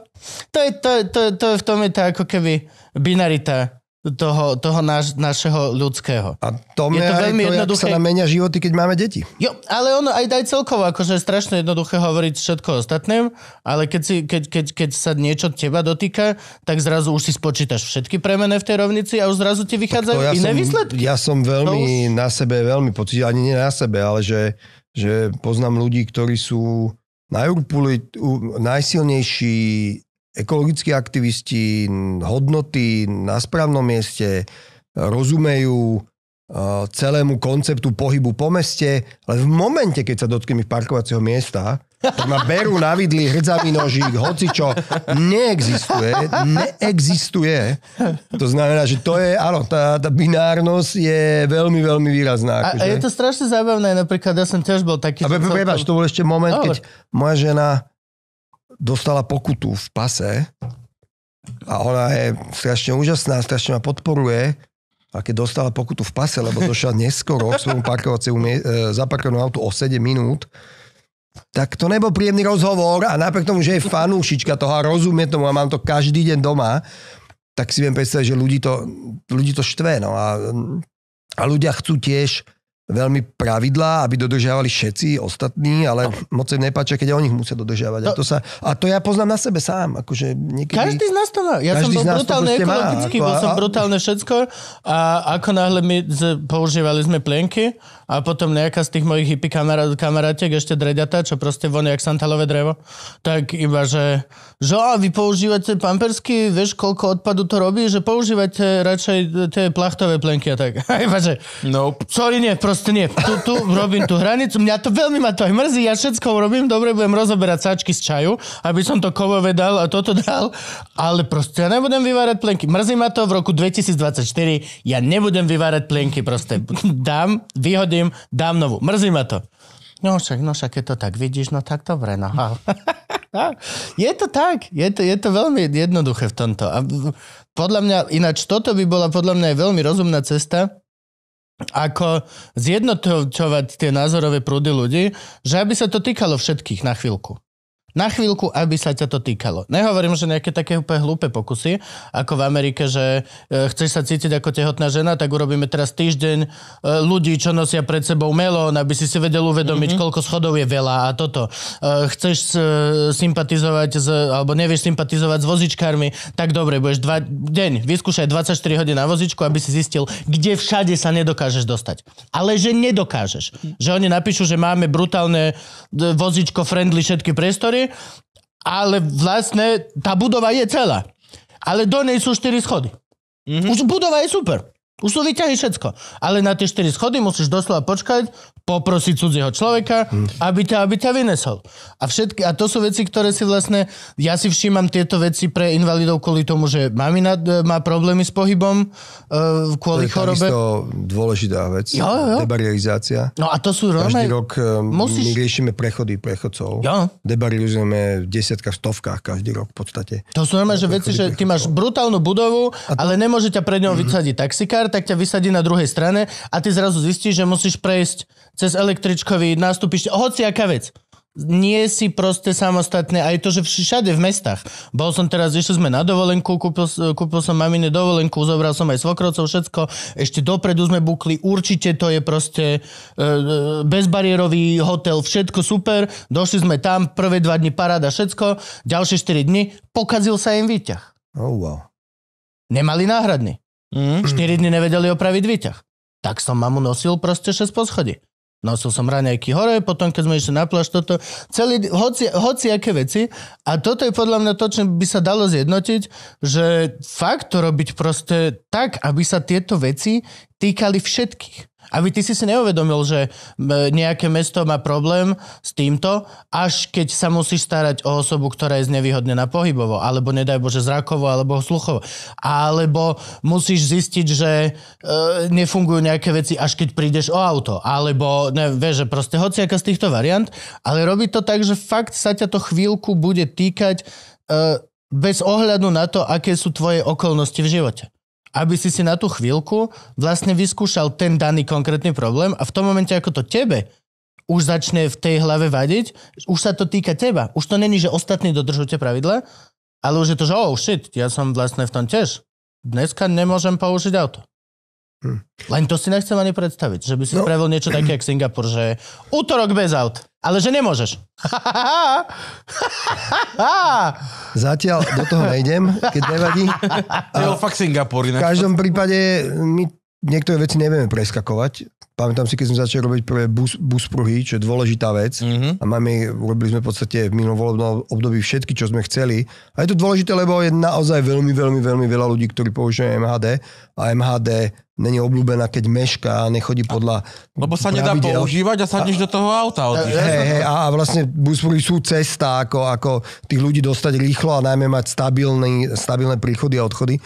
To je, to, to, to je v tom je to ako keby binarita toho, toho naš, našeho ľudského. A to je to veľmi to, jednoduché. sa nám menia životy, keď máme deti. Jo, ale ono aj, daj celkovo, akože je strašne jednoduché hovoriť všetko ostatným, ale keď, si, keď, keď, keď sa niečo teba dotýka, tak zrazu už si spočítaš všetky premene v tej rovnici a už zrazu ti vychádzajú ja iné som, výsledky. Ja som veľmi už... na sebe, veľmi pocit, ani nie na sebe, ale že, že poznám ľudí, ktorí sú na Jurpuli najsilnejší ekologickí aktivisti hodnoty na správnom mieste rozumejú e, celému konceptu pohybu po meste, ale v momente, keď sa dotkneme parkovacieho miesta, tak ma berú na vidli hrdzavý nožík, čo. Neexistuje, neexistuje. To znamená, že to je, áno, tá, tá binárnosť je veľmi, veľmi výrazná. A, a akože. je to strašne zábavné, napríklad ja som tiež bol taký... A celkom... be, to bol ešte moment, keď moja žena dostala pokutu v pase a ona je strašne úžasná, strašne ma podporuje, a keď dostala pokutu v pase, lebo došla neskoro k svojmu parkovaciemu e, zaparkovanému autu o 7 minút, tak to nebol príjemný rozhovor a napriek tomu, že je fanúšička toho a rozumie tomu a mám to každý deň doma, tak si viem predstaviť, že ľudí to, ľudí to štve. No a, a ľudia chcú tiež veľmi pravidlá, aby dodržiavali všetci ostatní, ale no. moc sa nepáčia, keď oni nich musia dodržiavať. No. A, to sa, a to ja poznám na sebe sám. Akože niekedy, každý z nás to má. Ja som bol brutálne ekologický, má, bol a... som brutálne všetko a ako náhle my používali sme plenky, a potom nejaká z tých mojich hippie kamará- kamarátiek, ešte dreďata, čo proste voní jak santalové drevo, tak iba, že, že a vy používate pampersky, vieš, koľko odpadu to robí, že používate radšej tie plachtové plenky a tak. (laughs) A iba, že, nope. sorry, nie, proste nie. Tu, tu robím tú hranicu, mňa to veľmi ma to aj mrzí, ja všetko robím, dobre, budem rozoberať sačky z čaju, aby som to kovové dal a toto dal, ale proste ja nebudem vyvárať plenky. Mrzí ma to v roku 2024, ja nebudem vyvárať plenky, proste dám, vyhodím odstúpim, dám novú. Mrzí ma to. No však, no však, keď to tak vidíš, no tak dobre, no. (laughs) je to tak, je to, je to veľmi jednoduché v tomto. A podľa mňa, ináč toto by bola podľa mňa aj veľmi rozumná cesta, ako zjednotovať tie názorové prúdy ľudí, že aby sa to týkalo všetkých na chvíľku. Na chvíľku, aby sa ťa to týkalo. Nehovorím, že nejaké také úplne hlúpe pokusy, ako v Amerike, že e, chceš sa cítiť ako tehotná žena, tak urobíme teraz týždeň e, ľudí, čo nosia pred sebou melón, aby si si vedel uvedomiť, mm-hmm. koľko schodov je veľa a toto. E, chceš sympatizovať, z, alebo nevieš sympatizovať s vozičkármi, tak dobre, budeš dva, deň, vyskúšaj 24 hodín na vozičku, aby si zistil, kde všade sa nedokážeš dostať. Ale že nedokážeš. Že oni napíšu, že máme brutálne vozičko-friendly všetky priestory, budovy, ale vlastne tá budova je celá. Ale do nej sú 4 schody. Mm-hmm. Už budova je super. Už sú vyťahy všetko. Ale na tie 4 schody musíš doslova počkať, poprosiť cudzieho človeka, hmm. aby, ťa, aby ťa vynesol. A, všetky, a to sú veci, ktoré si vlastne... Ja si všímam tieto veci pre invalidov kvôli tomu, že mamina e, má problémy s pohybom, e, kvôli to je chorobe. To dôležitá vec. Jo, jo. Debarializácia. No a to sú rovné... Každý rok e, musíš... my riešime prechody prechodcov. Jo. Debarilizujeme v desiatkách, stovkách každý rok v podstate. To sú normálne, že veci, prechodcov. že ty máš brutálnu budovu, to... ale nemôže ťa pred ňou mm-hmm. vysadiť taxikár, tak ťa vysadí na druhej strane a ty zrazu zistíš, že musíš prejsť cez električkový hoci aká vec nie si proste samostatné, aj to, že všade v mestách. Bol som teraz, išli sme na dovolenku, kúpil, kúpil som mamine dovolenku, zobral som aj svokrocov, všetko, ešte dopredu sme bukli, určite to je proste e, e, bezbariérový hotel, všetko super, došli sme tam, prvé dva dni paráda, všetko, ďalšie 4 dni, pokazil sa im výťah. Oh, wow. Nemali náhradný. Mm. 4 dní nevedeli opraviť výťah. Tak som mamu nosil proste 6 poschodí. Nosil som raňajky hore, potom keď sme išli na pláž, toto, celý, hoci, hoci aké veci. A toto je podľa mňa to, čo by sa dalo zjednotiť, že fakt to robiť proste tak, aby sa tieto veci týkali všetkých. A ty si si neuvedomil, že nejaké mesto má problém s týmto, až keď sa musíš starať o osobu, ktorá je znevýhodnená pohybovo, alebo nedaj Bože zrakovo, alebo sluchovo. Alebo musíš zistiť, že e, nefungujú nejaké veci, až keď prídeš o auto. Alebo, ne, vieš, že proste hociaká z týchto variant, ale robí to tak, že fakt sa ťa to chvíľku bude týkať e, bez ohľadu na to, aké sú tvoje okolnosti v živote aby si si na tú chvíľku vlastne vyskúšal ten daný konkrétny problém a v tom momente, ako to tebe už začne v tej hlave vadiť, už sa to týka teba. Už to není, že ostatní tie pravidla, ale už je to, že oh shit, ja som vlastne v tom tiež. Dneska nemôžem použiť auto. Hm. Len to si nechcem ani predstaviť, že by si no. spravil niečo také, jak Singapur, že útorok bez aut. Ale že nemôžeš. Zatiaľ do toho nejdem, keď nevadí. To V každom prípade my niektoré veci nevieme preskakovať. Pamätám si, keď sme začali robiť prvé bus, bus pruhy, čo je dôležitá vec. Mm-hmm. A máme, urobili sme v podstate v minulom období všetky, čo sme chceli. A je to dôležité, lebo je naozaj veľmi, veľmi, veľmi veľa ľudí, ktorí používajú MHD. A MHD není obľúbená, keď meška a nechodí podľa Lebo sa pravidel. nedá používať a sadneš a, do toho auta. hej, hej, a vlastne buspúry sú cesta, ako, ako tých ľudí dostať rýchlo a najmä mať stabilný, stabilné príchody a odchody.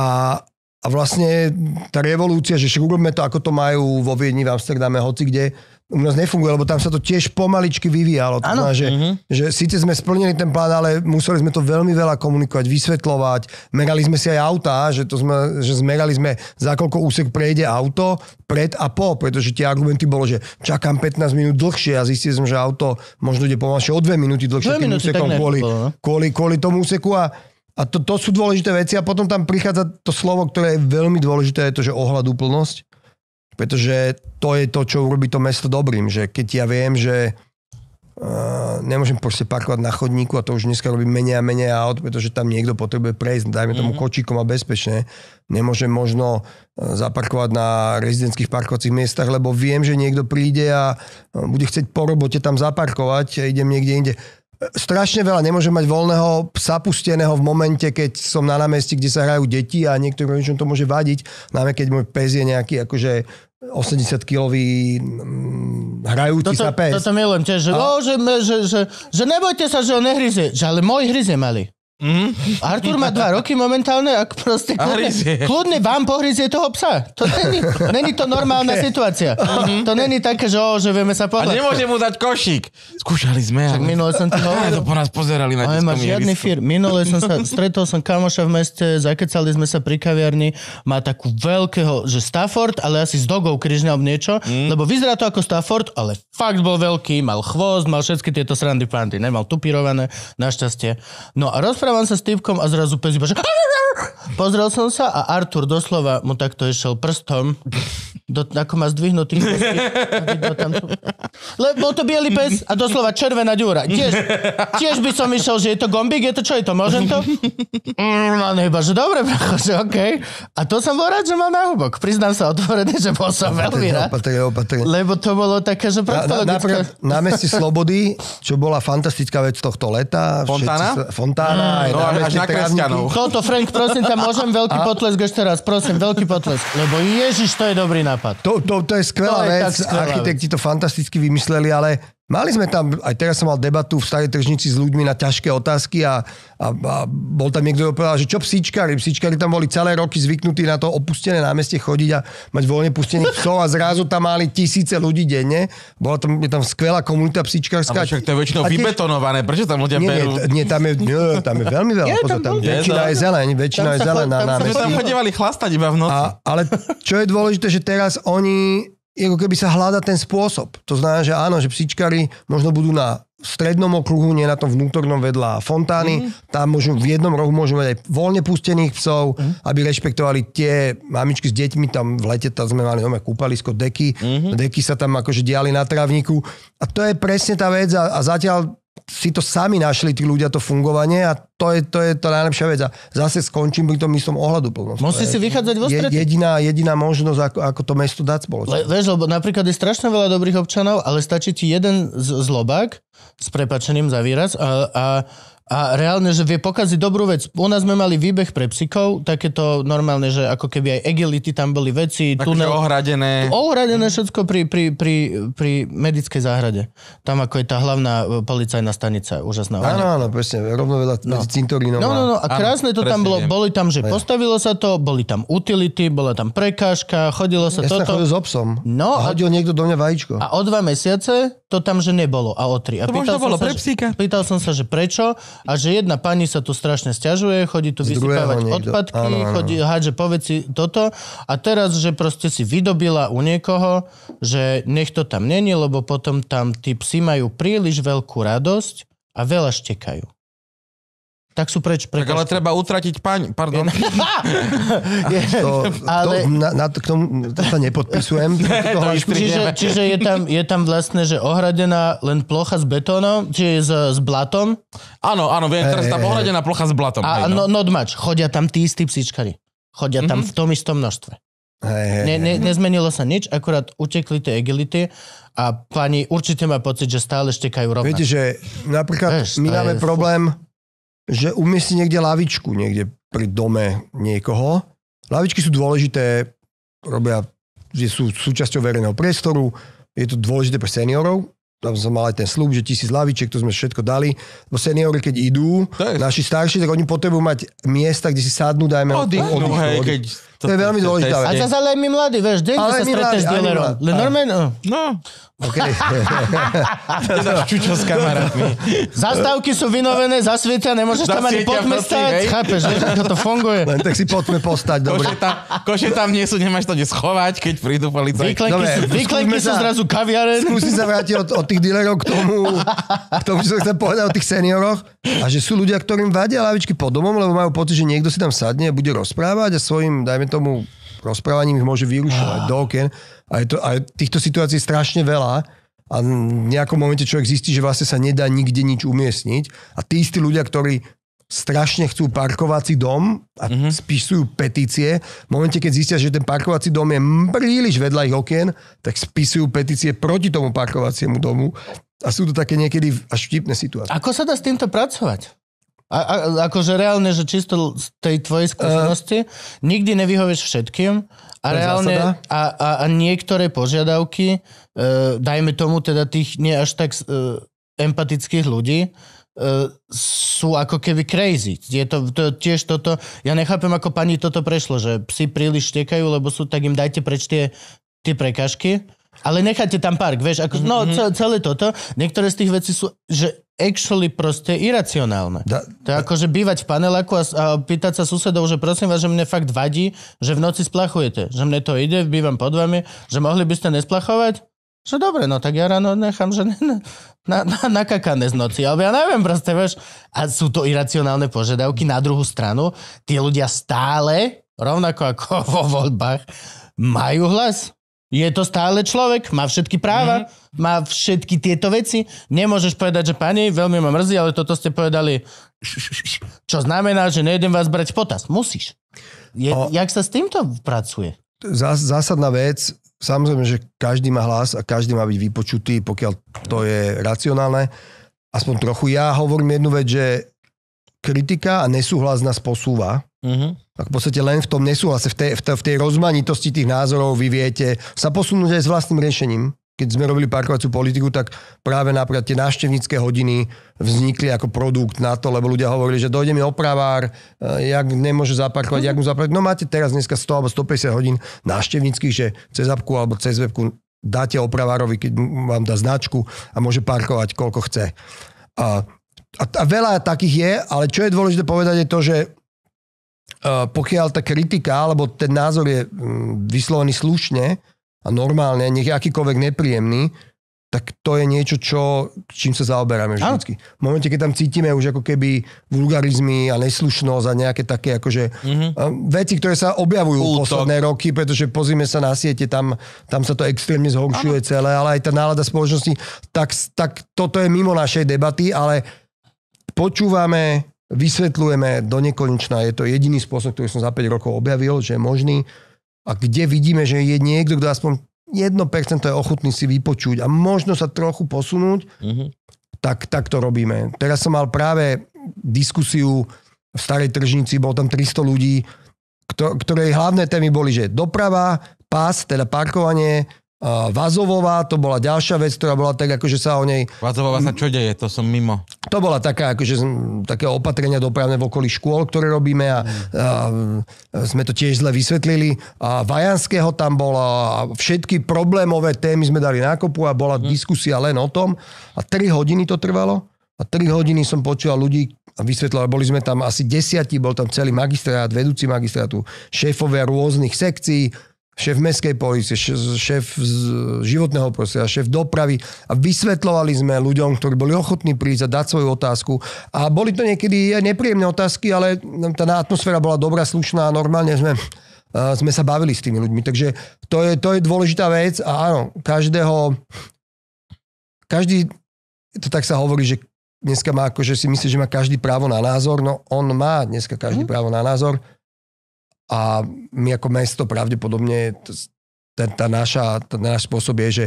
A, a vlastne tá revolúcia, že však urobme to, ako to majú vo Viedni, v Amsterdame, hoci kde, u nás nefunguje, lebo tam sa to tiež pomaličky vyvíjalo. To že, mm-hmm. že síce sme splnili ten plán, ale museli sme to veľmi veľa komunikovať, vysvetľovať. Merali sme si aj autá, že, to sme, že zmerali sme, za koľko úsek prejde auto, pred a po, pretože tie argumenty bolo, že čakám 15 minút dlhšie a zistil som, že auto možno ide pomalšie o 2 minúty dlhšie dve tým minúty, úsekom kvôli, no. kvôli, kvôli tomu úseku a a to, to sú dôležité veci a potom tam prichádza to slovo, ktoré je veľmi dôležité, je to, že úplnosť. pretože to je to, čo urobí to mesto dobrým, že keď ja viem, že Uh, nemôžem proste parkovať na chodníku a to už dneska robí menej a menej aut, pretože tam niekto potrebuje prejsť, dajme tomu mm-hmm. kočíkom a bezpečne. Nemôžem možno eh, zaparkovať na rezidentských parkovacích miestach, lebo viem, že niekto príde a eh, bude chcieť po robote tam zaparkovať, idem niekde inde strašne veľa. Nemôžem mať voľného psa pusteného v momente, keď som na námestí, kde sa hrajú deti a niektorým rodičom to môže vadiť. Najmä keď môj pes je nejaký akože 80-kilový mm, hrajúci toto, sa pes. Toto milujem tiež, že, a... že, že, že, že nebojte sa, že on nehryzie. Že ale môj hryzie mali. Mm. Artur má dva roky momentálne ak proste kľudne, kľudne vám pohrizie toho psa. To není, není to normálna okay. situácia. Mm-hmm. To není také, že, oh, že vieme sa pohľať. A nemôže mu dať košík. Skúšali sme. Tak ale... minule som to (laughs) hovoril. to po nás pozerali na Ale máš žiadny fir. Minule som sa, stretol som kamoša v meste, zakecali sme sa pri kaviarni. Má takú veľkého, že Stafford, ale asi s dogou križňal niečo. Mm. Lebo vyzerá to ako Stafford, ale fakt bol veľký, mal chvost, mal všetky tieto srandy panty. Nemal tupirované našťastie. No a rozpr- rozprávam sa s týpkom a zrazu pes iba, že... Pozrel som sa a Artur doslova mu takto išiel prstom, do, ako má zdvihnutý kosti. Tam... bol to biely pes a doslova červená ďura. Tiež, tiež by som išiel, že je to gombík, je to čo je to, môžem to? Mm, no iba, že dobre, bracho, že Okay. A to som bol rád, že mám náhubok. Priznám sa otvorene, že bol som veľmi rád. Opatrne, opatrne. Lebo to bolo také, že na, na, na meste Slobody, čo bola fantastická vec tohto leta. Fontána? fontána. Mm, aj no, na, na, na kresťanov. Toto Frank prosím ťa, môžem veľký a... potlesk ešte raz, prosím, veľký potlesk. Lebo Ježiš, to je dobrý nápad. To, to, to je skvelá to vec, je skvelá architekti vec. to fantasticky vymysleli, ale Mali sme tam, aj teraz som mal debatu v Starej tržnici s ľuďmi na ťažké otázky a, a, a bol tam niekto, kto povedal, že čo psíčkari? Psíčkari tam boli celé roky zvyknutí na to opustené námestie chodiť a mať voľne pustený psov a zrazu tam mali tisíce ľudí denne. Bola tam, je tam skvelá komunita psíčkarská. Ale to je väčšinou tiež... vybetonované, prečo tam ľudia nie, berú? Nie, nie, tam je, nie, tam je veľmi veľa. Je, Pozor, tam, je, väčšina je zeleň, väčšina tam je zelená. na námestí. Tam chodívali chlastať iba v noci. A, ale čo je dôležité, že teraz oni ako keby sa hľada ten spôsob. To znamená, že áno, že psíčkari možno budú na strednom okruhu, nie na tom vnútornom vedľa fontány. Mm. Tam môžu, v jednom rohu môžu mať aj voľne pustených psov, mm. aby rešpektovali tie mamičky s deťmi. Tam v lete tam sme mali kúpalisko, deky. Mm-hmm. Deky sa tam akože diali na travníku. A to je presne tá vec a, a zatiaľ si to sami našli tí ľudia, to fungovanie a to je, to je tá najlepšia vec. A zase skončím pri tom istom ohľadu plnom. Musí si vychádzať vo stretí. Je, jediná, jediná možnosť, ako, ako to mesto dať spoločne. Le, vieš, lebo napríklad je strašne veľa dobrých občanov, ale stačí ti jeden z, zlobák, s prepačením za výraz, a, a, a reálne, že vie pokaziť dobrú vec. U nás sme mali výbeh pre psíkov, takéto normálne, že ako keby aj agility tam boli veci, Takže tunel. ohradené. Ohradené všetko pri, pri, pri, pri medickej záhrade. Tam ako je tá hlavná e, policajná stanica, úžasná. Áno, áno, presne, rovno veľa no. medzi cintorínom. No, no, no, a krásne áno, to tam bolo, viem. boli tam, že aj. postavilo sa to, boli tam utility, bola tam prekážka, chodilo sa ja toto. Ja s obsom. No, a hodil niekto do mňa vajíčko. A o dva mesiace to tam, že nebolo a o tri. A to pýtal možno bolo sa, pre psíka. Že, pýtal som sa, že prečo a že jedna pani sa tu strašne stiažuje, chodí tu vysypávať odpadky, áno, áno. chodí, hádže poveci toto a teraz, že proste si vydobila u niekoho, že nech to tam není, lebo potom tam tí psi majú príliš veľkú radosť a veľa štekajú tak sú preč. Pre Tak ale treba utratiť paň, pardon. je, (laughs) (laughs) to, ale... to, na, na, k tomu to sa nepodpisujem. (laughs) to čiže, čiže je, tam, je tam vlastne, že ohradená len plocha s betónom, čiže s, s blatom. Áno, áno, viem, teraz tam ohradená plocha s blatom. A hej, no. no, no much, chodia tam tí istí psíčkari. Chodia mm-hmm. tam mhm. v tom istom množstve. Hey, ne, ne, nezmenilo sa nič, akurát utekli tie agility a pani určite má pocit, že stále štekajú rovnako. Viete, že napríklad Eš, my máme problém, fú že umiestni niekde lavičku, niekde pri dome niekoho. Lavičky sú dôležité, robia, že sú súčasťou verejného priestoru, je to dôležité pre seniorov, tam som mal aj ten slúb, že tisíc lavičiek, to sme všetko dali. Bo seniori, keď idú, tak. naši starší, tak oni potrebujú mať miesta, kde si sadnú, dajme no, oddychnú, no, hej, keď to, to je veľmi dôležitá vec. A zase ale my mladí, vieš, deň sa stretneš s dealerom. Len normálne... No. no. OK. (laughs) čučo s kamarátmi. Zastávky sú vynovené, zasvietia, nemôžeš tam ani potme stať. Chápeš, vieš, ako to funguje. Len tak si potme postať, dobre. Koše tam, nie sú, nemáš to kde schovať, keď prídu policajti. Vyklenky, sú, zrazu kaviareň. Skúsim sa vrátiť od, od tých dealerov k tomu, k tomu, čo som chcel povedať o tých senioroch. A že sú ľudia, ktorým vadia lavičky pod domom, lebo majú pocit, že niekto si tam sadne a bude rozprávať a svojim, dajme tomu rozprávaním ich môže vyrušovať do okien. A, je to, a je týchto situácií strašne veľa a v nejakom momente človek zistí, že vlastne sa nedá nikde nič umiestniť. A tí istí ľudia, ktorí strašne chcú parkovací dom a mm-hmm. spisujú petície. V momente, keď zistia, že ten parkovací dom je príliš vedľa ich okien, tak spisujú petície proti tomu parkovaciemu domu. A sú to také niekedy až vtipné situácie. Ako sa dá s týmto pracovať? A, a, akože reálne, že čisto z tej tvojej e, skúsenosti, uh, nikdy nevyhovieš všetkým a reálne a, a, a niektoré požiadavky, uh, dajme tomu teda tých nie až tak uh, empatických ľudí, uh, sú ako keby crazy. Je to, to tiež toto, ja nechápem, ako pani toto prešlo, že psi príliš štekajú, lebo sú, tak im dajte preč tie, tie prekažky ale necháte tam park, vieš, ako, no mm-hmm. celé toto, niektoré z tých vecí sú, že actually proste iracionálne. Da, to je da. ako, že bývať v paneláku a, a pýtať sa susedov, že prosím vás, že mne fakt vadí, že v noci splachujete, že mne to ide, bývam pod vami, že mohli by ste nesplachovať? Že dobre, no tak ja ráno nechám, že ne, (laughs) na, na, z noci, alebo ja neviem proste, vieš. A sú to iracionálne požiadavky na druhú stranu. Tí ľudia stále, rovnako ako (laughs) vo voľbách, majú hlas. Je to stále človek, má všetky práva, mm-hmm. má všetky tieto veci. Nemôžeš povedať, že pani, veľmi ma mrzí, ale toto ste povedali, čo znamená, že nejdem vás brať potaz. Musíš. Je, o, jak sa s týmto pracuje? Zás, zásadná vec, samozrejme, že každý má hlas a každý má byť vypočutý, pokiaľ to je racionálne. Aspoň trochu ja hovorím jednu vec, že kritika a nesúhlas nás posúva. Uh-huh. Tak v podstate len v tom nesúhlase, v tej, v, tej, v tej rozmanitosti tých názorov vy viete sa posunúť aj s vlastným riešením. Keď sme robili parkovaciu politiku, tak práve napríklad tie návštevnícke hodiny vznikli ako produkt na to, lebo ľudia hovorili, že dojde mi opravár, e, jak nemôže zaparkovať, uh-huh. jak mu zaparkovať. No máte teraz dneska 100 alebo 150 hodín návštevníckých, že cez apku alebo cez webku dáte opravárovi, keď vám dá značku a môže parkovať koľko chce. A a, a veľa takých je, ale čo je dôležité povedať je to, že e, pokiaľ tá kritika alebo ten názor je mm, vyslovený slušne a normálne, nech je akýkoľvek nepríjemný, tak to je niečo, čo, čím sa zaoberáme vždycky. V momente, keď tam cítime už ako keby vulgarizmy a neslušnosť a nejaké také akože mm-hmm. veci, ktoré sa objavujú Útok. posledné roky, pretože pozrime sa na siete, tam, tam sa to extrémne zhoršuje celé, ale aj tá nálada spoločnosti, tak, tak toto je mimo našej debaty, ale počúvame, vysvetľujeme do nekonečna. Je to jediný spôsob, ktorý som za 5 rokov objavil, že je možný. A kde vidíme, že je niekto, kto aspoň 1% je ochotný si vypočuť a možno sa trochu posunúť, mm-hmm. tak, tak to robíme. Teraz som mal práve diskusiu v Starej Tržnici, bol tam 300 ľudí, ktorej hlavné témy boli, že doprava, pás, teda parkovanie, Eh, Vazovová, to bola ďalšia vec, ktorá bola tak, akože sa o nej... Vazovová sa čo deje? To som mimo. To bola taká, akože také opatrenia dopravné v okolí škôl, ktoré robíme a, a sme to tiež zle vysvetlili. A Vajanského tam bola a všetky problémové témy sme dali na kopu a bola mm. diskusia len o tom. A 3 hodiny to trvalo. A 3 hodiny som počúval ľudí, a vysvetľovali, boli sme tam asi desiatí, bol tam celý magistrát, vedúci magistrátu, šéfovia rôznych sekcií, šéf mestskej policie, šéf životného prostredia, šéf dopravy a vysvetlovali sme ľuďom, ktorí boli ochotní prísť a dať svoju otázku. A boli to niekedy nepríjemné otázky, ale tá atmosféra bola dobrá, slušná a normálne sme, sme sa bavili s tými ľuďmi. Takže to je, to je dôležitá vec a áno, každého, každý, to tak sa hovorí, že dneska má akože si myslí, že má každý právo na názor, no on má dneska každý mm. právo na názor, a my ako mesto pravdepodobne ten, tá naša, ten náš spôsob je, že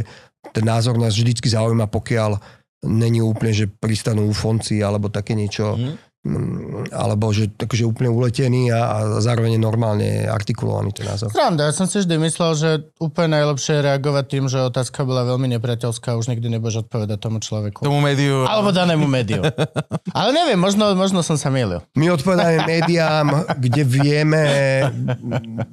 ten názor nás vždycky zaujíma, pokiaľ není úplne, že pristanú fonci alebo také niečo, mm. Mm, alebo že takže úplne uletený a, a zároveň normálne artikulovaný ten názor. Sranda, ja som si vždy myslel, že úplne najlepšie je reagovať tým, že otázka bola veľmi nepriateľská a už nikdy nebudeš odpovedať tomu človeku. Tomu médiu. Alebo danému médiu. (laughs) Ale neviem, možno, možno som sa mýlil. My odpovedáme médiám, kde vieme,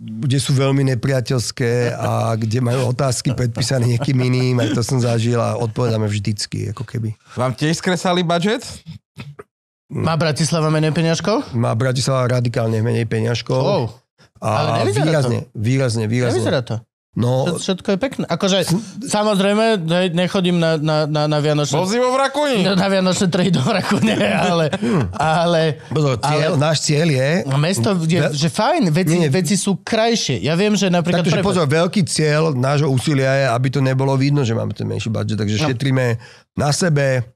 kde sú veľmi nepriateľské a kde majú otázky predpísané nejakým iným, aj to som zažil a odpovedáme vždycky, ako keby. Vám tiež skresali budget? Má Bratislava menej peňažkov? Má Bratislava radikálne menej peňažkov. Oh. A Ale výrazne, to. výrazne, výrazne. Nevyzerá to. No, všetko je pekné. Akože, samozrejme, nechodím na, na, na, na Vianočné... Bol v Rakúni. Na, na Vianočné trhy do Rakúne, (laughs) ale... ale, Bozo, cieľ, ale náš cieľ je... Mesto je, že fajn, veci, nie, veci sú krajšie. Ja viem, že napríklad... Takže pozor, veľký cieľ nášho úsilia je, aby to nebolo vidno, že máme ten menší budget, takže no. šetríme na sebe,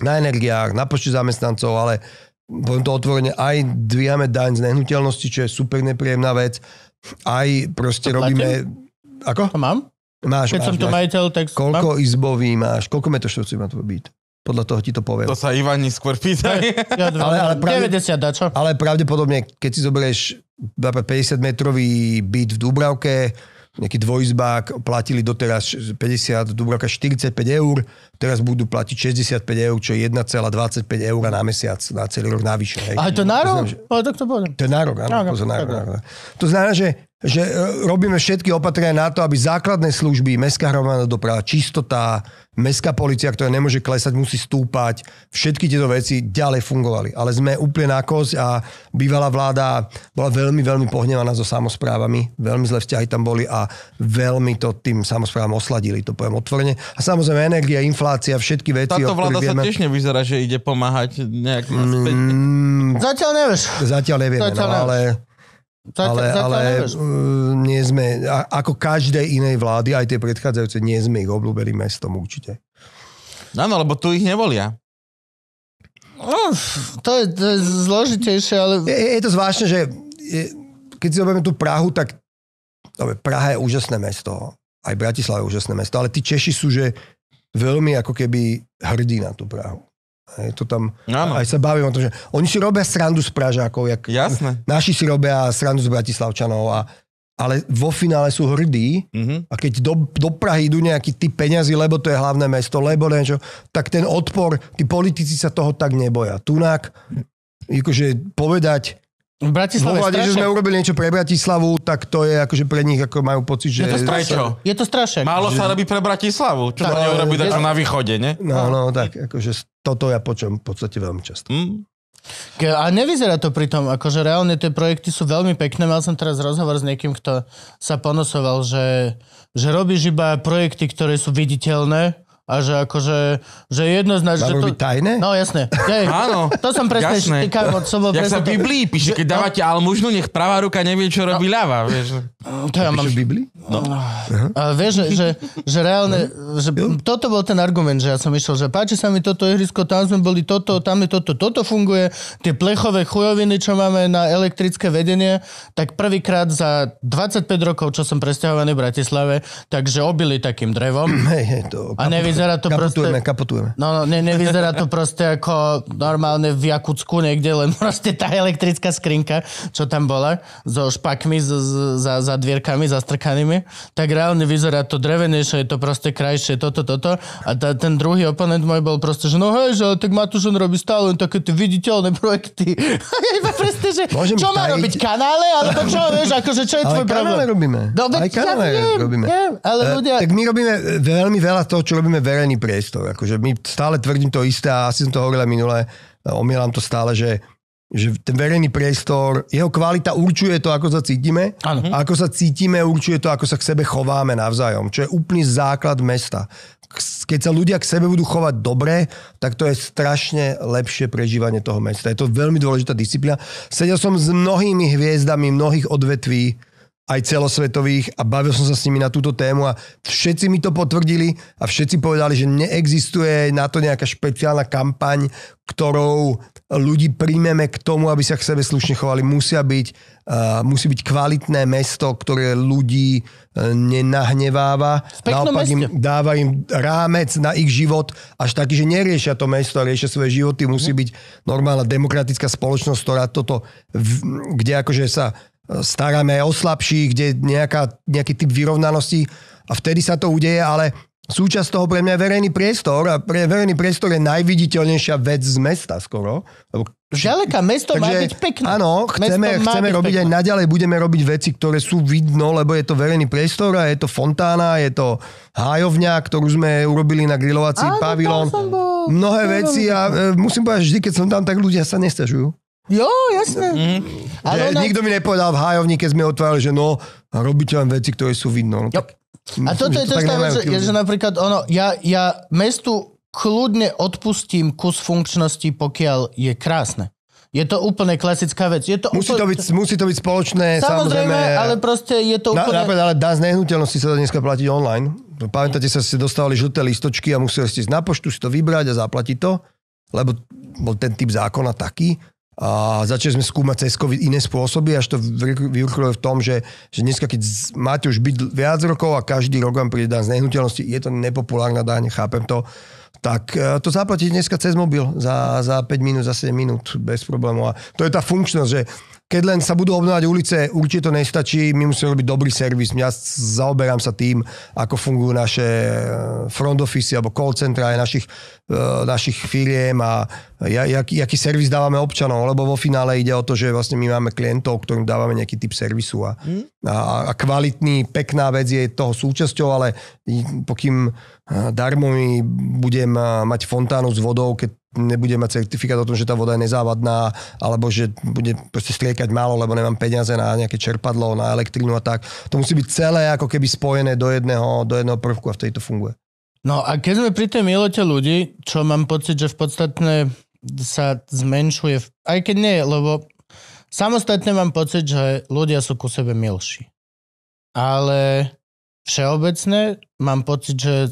na energiách, na počte zamestnancov, ale poviem to otvorene, aj dvíhame daň z nehnuteľnosti, čo je super nepríjemná vec. Aj proste to robíme... Platím? Ako? To mám? Máš, Keď máš, som to máš. majiteľ, tak... Koľko mám? izbový máš? Koľko metroštvorcový má tvoj byt? Podľa toho ti to poviem. To sa Ivani skôr pýta. Ja, ale, ale, pravde, 90 Ale pravdepodobne, keď si zoberieš 50-metrový byt v Dubravke, nejaký dvojizbák, platili doteraz 50, Dubravka 45 eur, teraz budú platiť 65 eur, čo je 1,25 eur na mesiac, na celý rok navyše. Ale to je na rok? To, znamená, že... to, to je na rok, áno, no, to, na to znamená, že že e, robíme všetky opatrenia na to, aby základné služby, mestská hromadná doprava, čistota, mestská policia, ktorá nemôže klesať, musí stúpať. Všetky tieto veci ďalej fungovali. Ale sme úplne na kosť a bývalá vláda bola veľmi, veľmi pohnevaná so samozprávami. Veľmi zlé vzťahy tam boli a veľmi to tým samozprávam osladili, to poviem otvorene. A samozrejme energia, inflácia, všetky veci. Táto vláda vieme... sa tiež nevyzerá, že ide pomáhať nejak Mm, mm. zatiaľ nevieš. Zatiaľ nevieme, no, zatiaľ no, ale Zatia- ale ale m- mm, nie sme, ako každej inej vlády, aj tie predchádzajúce, nie sme ich obľúbeným mestom určite. Áno, no, lebo tu ich nevolia. No, to, je, to je zložitejšie, ale... Je, je to zvláštne, že je, keď si zoberieme tú Prahu, tak dobe, Praha je úžasné mesto, aj Bratislava je úžasné mesto, ale tí Češi sú, že veľmi ako keby hrdí na tú Prahu. Je to tam, ano. aj sa bavím o tom, že oni si robia srandu z Pražákov, jak Jasne. naši si robia srandu s Bratislavčanov, a, ale vo finále sú hrdí mm-hmm. a keď do, do Prahy idú nejaký typ peňazí, lebo to je hlavné mesto, lebo niečo, tak ten odpor, tí politici sa toho tak neboja. Tunák, akože povedať, v Bratislave Hovať, že sme urobili niečo pre Bratislavu, tak to je akože pre nich, ako majú pocit, že... Je to strašek. Je to strašek. Málo že... sa robí pre Bratislavu, čo tak, sa neurobí je... na východe, ne? No, no, tak, akože toto ja počujem v podstate veľmi často. Mm. A nevyzerá to pritom, akože reálne tie projekty sú veľmi pekné. Mal som teraz rozhovor s niekým, kto sa ponosoval, že, že robíš iba projekty, ktoré sú viditeľné, a že akože, že jednoznačne... Že to... tajné? No jasne. Jej, (laughs) Áno. To som presne jasné. od sobo. Jak sa v Biblii píše, keď no. dávate no. almužnu, nech pravá ruka nevie, čo robí no. ľava. Vieš. No, to ja mám... Biblii? No. no. A vieš, že, že, že reálne, no. že toto bol ten argument, že ja som išiel, že páči sa mi toto ihrisko, tam sme boli toto, tam je toto, toto funguje, tie plechové chujoviny, čo máme na elektrické vedenie, tak prvýkrát za 25 rokov, čo som presťahovaný v Bratislave, takže obili takým drevom. Hey, hey, to... A nevi nevyzerá to kaputujeme, proste... Kaputujeme, No, no ne, nevyzerá to proste ako normálne v Jakucku niekde, len (laughs) proste tá elektrická skrinka, čo tam bola, so špakmi, z, z, za, za dvierkami, zastrkanými, tak reálne vyzerá to drevenejšie, je to proste krajšie, toto, toto. A tá, ten druhý oponent môj bol proste, že no hej, že tak Matúš on robí stále len také tie viditeľné projekty. (laughs) A ja iba proste, že Môžem čo má tajiť? robiť, kanále? Alebo čo, vieš, akože čo je tvoj problém? No, ale kanále robíme. Dobre, aj kanále ja robíme. Ja, ale eh, ľudia... Tak my robíme veľmi veľa toho, čo robíme verejný priestor. Akože my stále tvrdím to isté a asi som to hovoril minule, no, omielam to stále, že že ten verejný priestor, jeho kvalita určuje to, ako sa cítime. Ano. A ako sa cítime, určuje to, ako sa k sebe chováme navzájom, čo je úplný základ mesta. Keď sa ľudia k sebe budú chovať dobre, tak to je strašne lepšie prežívanie toho mesta. Je to veľmi dôležitá disciplína. Sedel som s mnohými hviezdami mnohých odvetví, aj celosvetových a bavil som sa s nimi na túto tému a všetci mi to potvrdili a všetci povedali, že neexistuje na to nejaká špeciálna kampaň, ktorou ľudí príjmeme k tomu, aby sa k sebe slušne chovali. Musia byť, uh, musí byť kvalitné mesto, ktoré ľudí uh, nenahneváva. Naopak meste. im dáva im rámec na ich život, až taký, že neriešia to mesto a riešia svoje životy. Musí mhm. byť normálna demokratická spoločnosť, ktorá toto, kde akože sa staráme aj o slabších, kde je nejaký typ vyrovnanosti a vtedy sa to udeje, ale súčasť toho pre mňa je verejný priestor a pre verejný priestor je najviditeľnejšia vec z mesta skoro. Lebo Žaleka, mesto Takže, má byť pekné. Áno, chceme, chceme robiť pekné. aj naďalej, budeme robiť veci, ktoré sú vidno, lebo je to verejný priestor a je to fontána, je to hájovňa, ktorú sme urobili na grilovací pavilón. Mnohé veci a e, musím povedať, že vždy, keď som tam, tak ľudia sa nestažujú. Jo, jasné. Mm. Ale ona... Nikto mi nepovedal v keď sme otvárali, že no, robíte len veci, ktoré sú vidno. No, tak, a toto je to, to že, že napríklad ono, ja, ja mestu kľudne odpustím kus funkčnosti, pokiaľ je krásne. Je to úplne klasická vec. Je to musí, úplne... to byť, musí to byť spoločné, samozrejme. samozrejme ale proste je to úplne... Na, napríklad, ale dá z nehnuteľnosti sa to dneska platiť online. No, pamätáte sa, ste dostávali žlté listočky a museli ste ísť na poštu si to vybrať a zaplatiť to, lebo bol ten typ zákona taký. A začali sme skúmať cez COVID iné spôsoby, až to vyvrcholilo v tom, že, že dneska, keď máte už byť viac rokov a každý rok vám príde z nehnuteľnosti, je to nepopulárna daň, chápem to, tak e, to zaplatíte dneska cez mobil za, za 5 minút, za 7 minút bez problémov. A to je tá funkčnosť, že keď len sa budú obnovať ulice, určite to nestačí. My musíme robiť dobrý servis. Ja zaoberám sa tým, ako fungujú naše eh, front office alebo call centra aj našich, eh, našich firiem a jaký, jaký servis dávame občanom, lebo vo finále ide o to, že vlastne my máme klientov, ktorým dávame nejaký typ servisu a, mm. a, a kvalitný, pekná vec je toho súčasťou, ale pokým eh, darmo mi budem mať fontánu s vodou, keď nebude mať certifikát o tom, že tá voda je nezávadná, alebo že bude proste striekať málo, lebo nemám peniaze na nejaké čerpadlo, na elektrínu a tak. To musí byť celé ako keby spojené do jedného, do jedného prvku a vtedy to funguje. No a keď sme pri tej milote ľudí, čo mám pocit, že v podstatne sa zmenšuje, aj keď nie, lebo samostatne mám pocit, že ľudia sú ku sebe milší. Ale Všeobecne mám pocit, že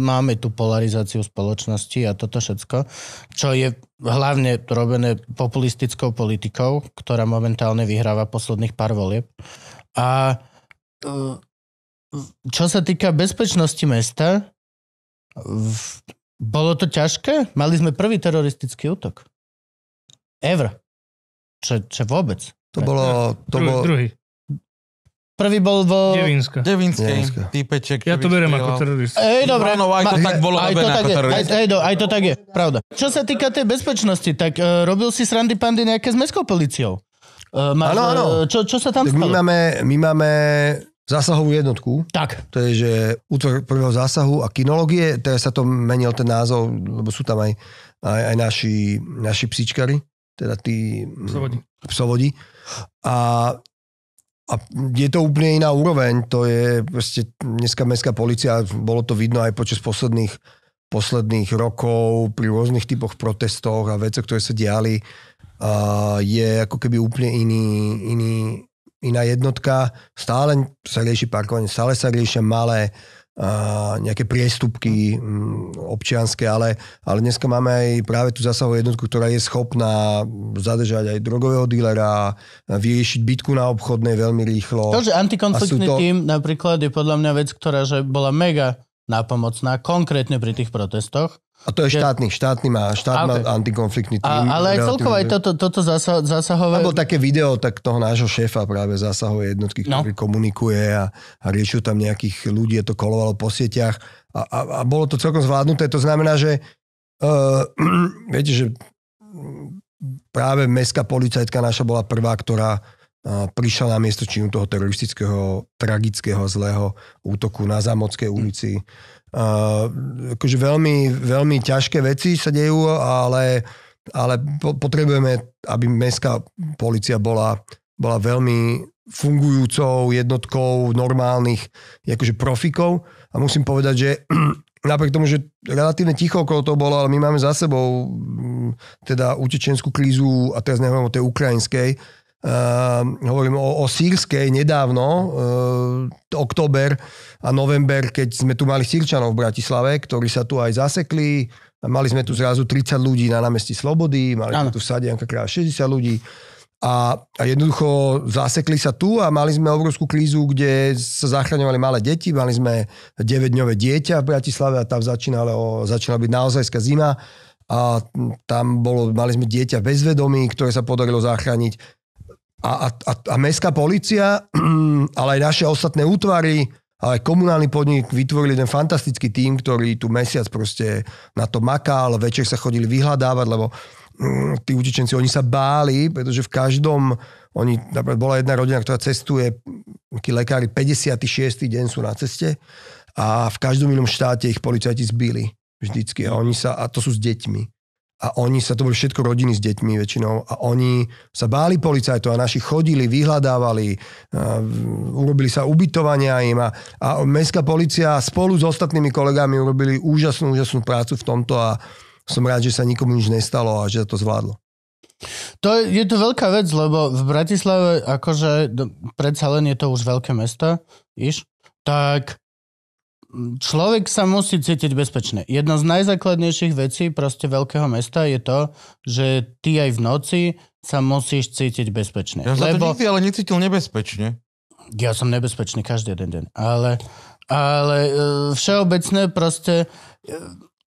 máme tú polarizáciu spoločnosti a toto všetko, čo je hlavne robené populistickou politikou, ktorá momentálne vyhráva posledných pár volieb. A e, čo sa týka bezpečnosti mesta, bolo to ťažké? Mali sme prvý teroristický útok. Ever. Čo, čo vôbec? To bolo... To druhý, bolo... druhý. Prvý bol vo... Devinska. Devinskej. Devinska. Týpeček. Ja to beriem ako terorista. Ej, no, dobre. Áno, aj to tak bolo aj to tak ako je, aj, aj, do, aj to tak je, pravda. Čo sa týka tej bezpečnosti, tak uh, robil si srandy pandy nejaké s mestskou policiou. Uh, máš, áno, e, áno. Čo, čo sa tam tak stalo? My máme, my máme zásahovú jednotku. Tak. To je, že útvor prvého zásahu a kinológie, teraz sa to menil ten názov, lebo sú tam aj, aj, aj naši, naši psíčkari, teda tí... Psovodi. Psovodi. A a je to úplne iná úroveň, to je proste dneska mestská policia, bolo to vidno aj počas posledných, posledných rokov pri rôznych typoch protestoch a veciach, ktoré sa diali, a je ako keby úplne iný, iný, iná jednotka. Stále sa rieši parkovanie, stále sa riešia malé, a nejaké priestupky mm, občianské, ale, ale dneska máme aj práve tú zasahovú jednotku, ktorá je schopná zadržať aj drogového dílera, vyriešiť bytku na obchodnej veľmi rýchlo. To, že antikonfliktný to... tým napríklad je podľa mňa vec, ktorá že bola mega nápomocná konkrétne pri tých protestoch, a to je štátny, štátny má, štát okay. má antikonfliktný tým. A, ale aj celkovo aj toto, toto zasa, zasahové... Alebo také video tak toho nášho šéfa práve zasahové jednotky, no. ktorý no. komunikuje a, a riešil tam nejakých ľudí, to kolovalo po sieťach a, a, a bolo to celkom zvládnuté. To znamená, že uh, (clears throat) viete, že mm, práve mestská policajtka naša bola prvá, ktorá eh, prišla na miesto činu toho teroristického, tragického, zlého útoku na Zamockej hm. ulici. Mm Eh, akože veľmi, veľmi ťažké veci sa dejú, ale, ale potrebujeme, aby mestská policia bola, bola veľmi fungujúcou jednotkou normálnych akože profikov a musím povedať, že (clears throat) napriek tomu, že relatívne ticho okolo toho bolo, ale my máme za sebou mm, teda utečenskú krízu a teraz nehovorím o tej ukrajinskej, Ehm, hovorím o, o sírskej nedávno, uh, október a november, keď sme tu mali sírčanov v Bratislave, ktorí sa tu aj zasekli. Mali sme tu zrazu 30 ľudí na námestí Slobody, mali sme tu v sade 60 ľudí. A, a jednoducho zasekli sa tu a mali sme obrovskú krízu, kde sa zachraňovali malé deti, mali sme 9-dňové dieťa v Bratislave a tam začínala, začínala byť naozajská zima a tam bolo, mali sme dieťa bezvedomí, ktoré sa podarilo zachrániť a, a, a mestská policia, (clears throat) ale aj naše ostatné útvary, ale komunálny podnik vytvorili ten fantastický tým, ktorý tu mesiac proste na to makal, večer sa chodili vyhľadávať, lebo mm, tí utečenci, oni sa báli, pretože v každom, oni, napríklad bola jedna rodina, ktorá cestuje, tí lekári 56. deň sú na ceste a v každom inom štáte ich policajti zbili vždycky a oni sa, a to sú s deťmi a oni sa, to boli všetko rodiny s deťmi väčšinou, a oni sa báli policajtov a naši chodili, vyhľadávali, urobili sa ubytovania im a, a mestská policia spolu s ostatnými kolegami urobili úžasnú, úžasnú prácu v tomto a som rád, že sa nikomu nič nestalo a že to zvládlo. To je, je to veľká vec, lebo v Bratislave akože predsa len je to už veľké mesto, iš, tak človek sa musí cítiť bezpečne. Jedna z najzákladnejších vecí proste veľkého mesta je to, že ty aj v noci sa musíš cítiť bezpečne. Ja lebo... sa to nikdy ale necítil nebezpečne. Ja som nebezpečný každý jeden deň, ale, ale e, všeobecne proste... E,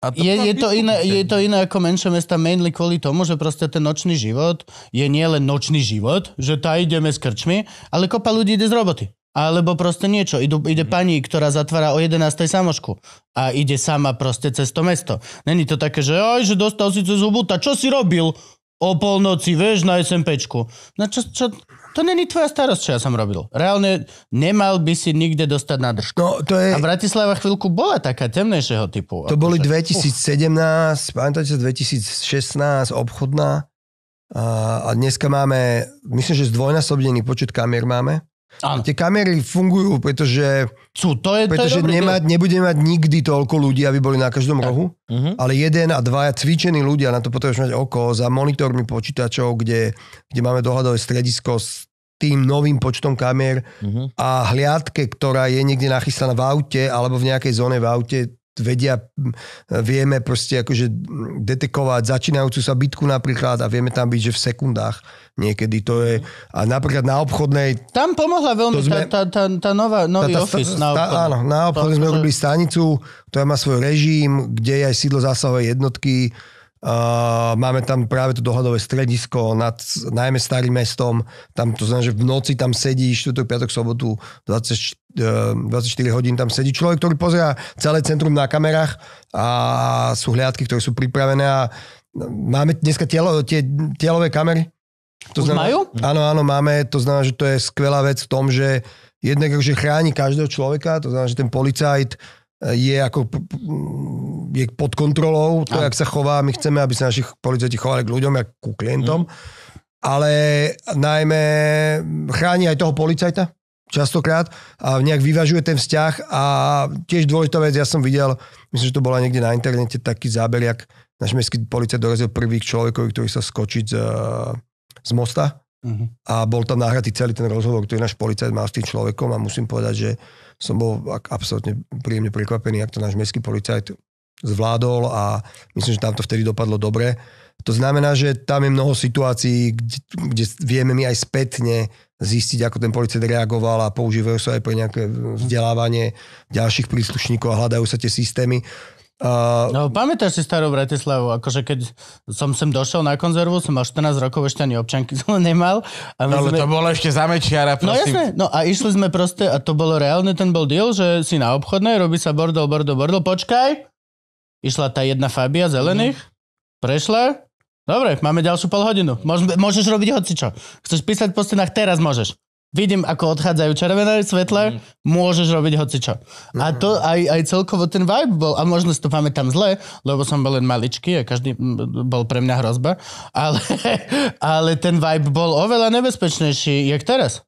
A to je, je, to iné, je to iné ako menšie mesta mainly kvôli tomu, že proste ten nočný život je nielen nočný život, že tá ideme s krčmi, ale kopa ľudí ide z roboty. Alebo proste niečo. Idu, ide mm. pani, ktorá zatvára o 11. samošku a ide sama proste cez to mesto. Není to také, že aj, že dostal si cez hubuta, čo si robil? O polnoci, vieš, na SMPčku. No čo, čo, to není tvoja starosť, čo ja som robil. Reálne nemal by si nikde dostať na držku. No, to je... A Bratislava chvíľku bola taká temnejšieho typu. To boli 2017, akože- Uf. pamätáte sa, 2016, obchodná. A, a dneska máme, myslím, že zdvojnásobnený počet kamier máme. Áno. Tie kamery fungujú, pretože, Sú, to je, pretože to je nemá, nebude mať nikdy toľko ľudí, aby boli na každom tak. rohu, uh-huh. ale jeden a dva cvičení ľudia, na to potrebuješ mať oko, za monitormi počítačov, kde, kde máme dohľadové stredisko s tým novým počtom kamier uh-huh. Mhm. a hliadke, ktorá je niekde nachystaná v aute alebo v nejakej zóne v aute, vedia, vieme proste akože detekovať začínajúcu sa bitku napríklad a vieme tam byť, že v sekundách niekedy to je. A napríklad na obchodnej... Tam pomohla veľmi sme, tá, tá, tá, nová, nový tá, tá, office tá, na obchodnej. Áno, na obchodnej sme urobili stanicu, ktorá má svoj režim, kde je aj sídlo zásahovej jednotky, Uh, máme tam práve to dohľadové stredisko nad najmä starým mestom. Tam to znamená, že v noci tam sedí, štvrtok, piatok, sobotu, 24, uh, 24 hodín tam sedí človek, ktorý pozerá celé centrum na kamerách a sú hliadky, ktoré sú pripravené a no, máme dneska tielo, tie, tielové kamery. To Už znamená, majú? Áno, áno, máme. To znamená, že to je skvelá vec v tom, že jednak že chráni každého človeka, to znamená, že ten policajt je ako je pod kontrolou, to, jak sa chová. My chceme, aby sa našich policajti chovali k ľuďom, a ku klientom. Mm. Ale najmä chráni aj toho policajta častokrát a nejak vyvažuje ten vzťah a tiež dôležitá vec, ja som videl, myslím, že to bola niekde na internete taký záber, jak náš mestský policajt dorazil prvých človekovi, ktorý sa skočiť z, z mosta mm-hmm. a bol tam nahratý celý ten rozhovor, ktorý náš policajt mal s tým človekom a musím povedať, že som bol absolútne príjemne prekvapený, ak to náš mestský policajt zvládol a myslím, že tam to vtedy dopadlo dobre. To znamená, že tam je mnoho situácií, kde, kde vieme my aj spätne zistiť, ako ten policajt reagoval a používajú sa aj pre nejaké vzdelávanie ďalších príslušníkov a hľadajú sa tie systémy. Uh, no pamätáš si starú Bratislavu, akože keď som sem došel na konzervu, som mal 14 rokov, ešte ani občanky som (laughs) nemal. A no, ale sme... to bolo ešte za mečiara, no, prosím. No jasne. no a išli sme proste, a to bolo reálne, ten bol deal, že si na obchodnej, robí sa bordel, bordel, bordel, počkaj. Išla tá jedna Fabia zelených, mm. prešla, Dobre, máme ďalšiu pol hodinu. môžeš robiť hocičo. Chceš písať po stenách, teraz môžeš. Vidím, ako odchádzajú červené svetla, mm. môžeš robiť hocičo. Mm. A mhm. to aj, aj celkovo ten vibe bol, a možno si to pamätám zle, lebo som bol len maličký a každý bol pre mňa hrozba, ale, (laughs) ale ten vibe bol oveľa nebezpečnejší, jak teraz.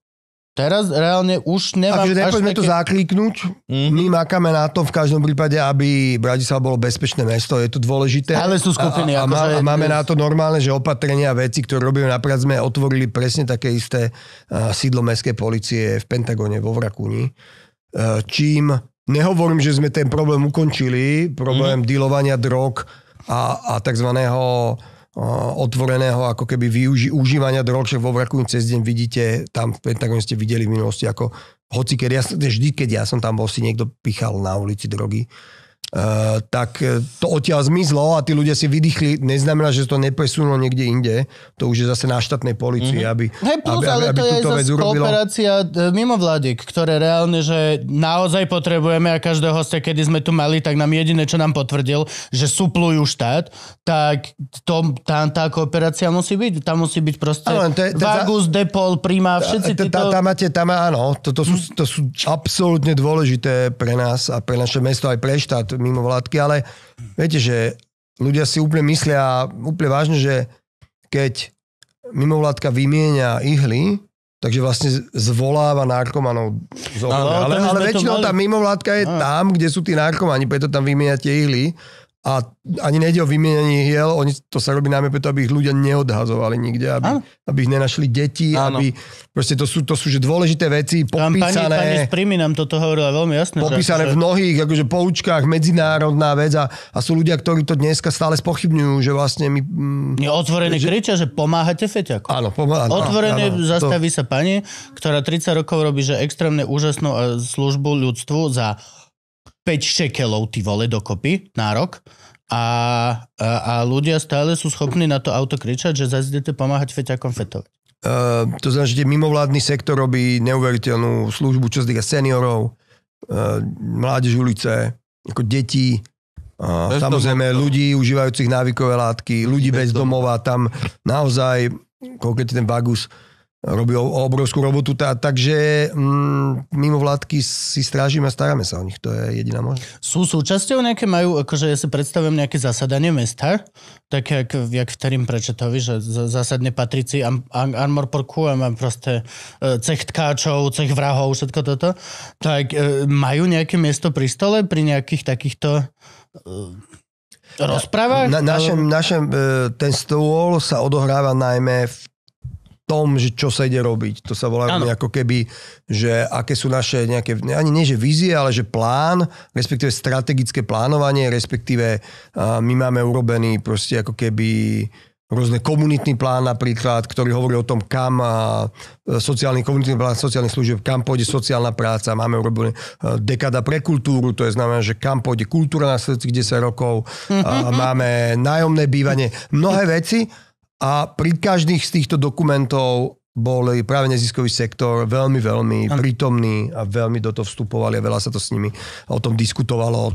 Teraz reálne už nemám... Takže nepoďme to zakliknúť. Mm-hmm. My makáme na tom v každom prípade, aby Bratislava bolo bezpečné mesto. Je to dôležité. Ale sú skupiny. A, a, a, a máme na to normálne, že opatrenia a veci, ktoré robíme napríklad, sme otvorili presne také isté sídlo mestskej policie v Pentagone vo Vrakuni. E, čím nehovorím, že sme ten problém ukončili, problém mm-hmm. dealovania drog a, a tzv otvoreného ako keby využi- užívania drog, že vo vraku cez deň vidíte, tam v Pentagone ste videli v minulosti, ako hoci keď ja, vždy keď ja som tam bol, si niekto pichal na ulici drogy. Eh, tak eh, to odtiaľ zmizlo a tí ľudia si vydýchli, neznamená, že to nepresunulo niekde inde, to už je zase na štátnej policii, mhm. aby, hey, plus, aby, ale aby, to túto je vec urobilo. kooperácia eh, ktoré reálne, že naozaj potrebujeme a každého hostia, kedy sme tu mali, tak nám jediné, čo nám potvrdil, že suplujú štát, tak to, tá, tá kooperácia musí byť, tam musí byť proste ano, Vagus, za... Depol, Prima, všetci títo... Tam máte, tam áno, to, to, sú, hm. to sú absolútne dôležité pre nás a pre naše mesto aj pre štát mimo vládky, ale viete, že ľudia si úplne myslia úplne vážne, že keď mimovládka vymienia ihly, takže vlastne zvoláva narkomanov z no, ale, ale, ale väčšinou tá mimovládka je no. tam, kde sú tí narkomani, preto tam vymieňate tie ihly. A ani nejde o vymienení hiel, oni, to sa robí najmä preto, aby ich ľudia neodhazovali nikde, aby, aby ich nenašli deti, ano. aby proste to sú, to sú že dôležité veci, popísané. Tam pani, pani Sprimi nám toto hovorila veľmi jasne. Popísané že... v mnohých akože, poučkách, medzinárodná vec a, a sú ľudia, ktorí to dneska stále spochybňujú, že vlastne my... Mm, otvorené že... kričia, že pomáhate feťaku. Áno, pomáhate. Otvorene áno, zastaví to... sa pani, ktorá 30 rokov robí že extrémne úžasnú e, službu ľudstvu za 5 šekelov ty vole dokopy na rok a, a, a ľudia stále sú schopní na to auto kričať, že zase idete pomáhať feťakom fetovať. Uh, to znamená, že mimovládny sektor robí neuveriteľnú službu, čo sa týka seniorov, uh, mládež ulice, ako detí, uh, samozrejme domov, ľudí užívajúcich návykové látky, ľudí bez domova, tam naozaj, koľko ten bagus, uh, robil obrovskú robotu, tá, takže mm, mimo vládky si strážime a staráme sa o nich, to je jediná možnosť. Sú súčasťou nejaké, majú, akože ja si predstavujem nejaké zasadanie mesta, tak jak, jak v Terim Prečetovi, že zasadne patrici am, am, Armorporku a mám proste e, cech tkáčov, cech vrahov, všetko toto, tak e, majú nejaké miesto pri stole pri nejakých takýchto e, Rozpráva? Na, našem, našem, ten stôl sa odohráva najmä v tom, že čo sa ide robiť. To sa volá ano. ako keby, že aké sú naše nejaké, ani nie že vízie, ale že plán, respektíve strategické plánovanie, respektíve uh, my máme urobený proste ako keby rôzne komunitný plán napríklad, ktorý hovorí o tom, kam sociálny komunitný plán sociálnych služieb, kam pôjde sociálna práca. Máme urobené dekada pre kultúru, to je znamená, že kam pôjde kultúra na sledujúcich 10 rokov. Mhm, mhm. máme nájomné bývanie. Mnohé veci, a pri každých z týchto dokumentov bol práve neziskový sektor veľmi, veľmi ano. prítomný a veľmi do toho vstupovali a veľa sa to s nimi o tom diskutovalo.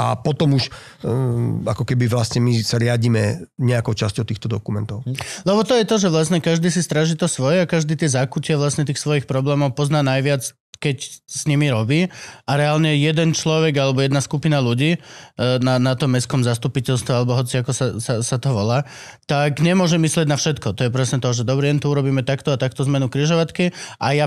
A potom už ehm, ako keby vlastne my sa riadíme nejakou časťou týchto dokumentov. Mhm. Lebo to je to, že vlastne každý si straží to svoje a každý tie zákutie vlastne tých svojich problémov pozná najviac keď s nimi robí a reálne jeden človek alebo jedna skupina ľudí e, na, na tom mestskom zastupiteľstve alebo hoci ako sa, sa, sa to volá, tak nemôže myslieť na všetko. To je presne to, že dobrý tu urobíme takto a takto zmenu križovatky a ja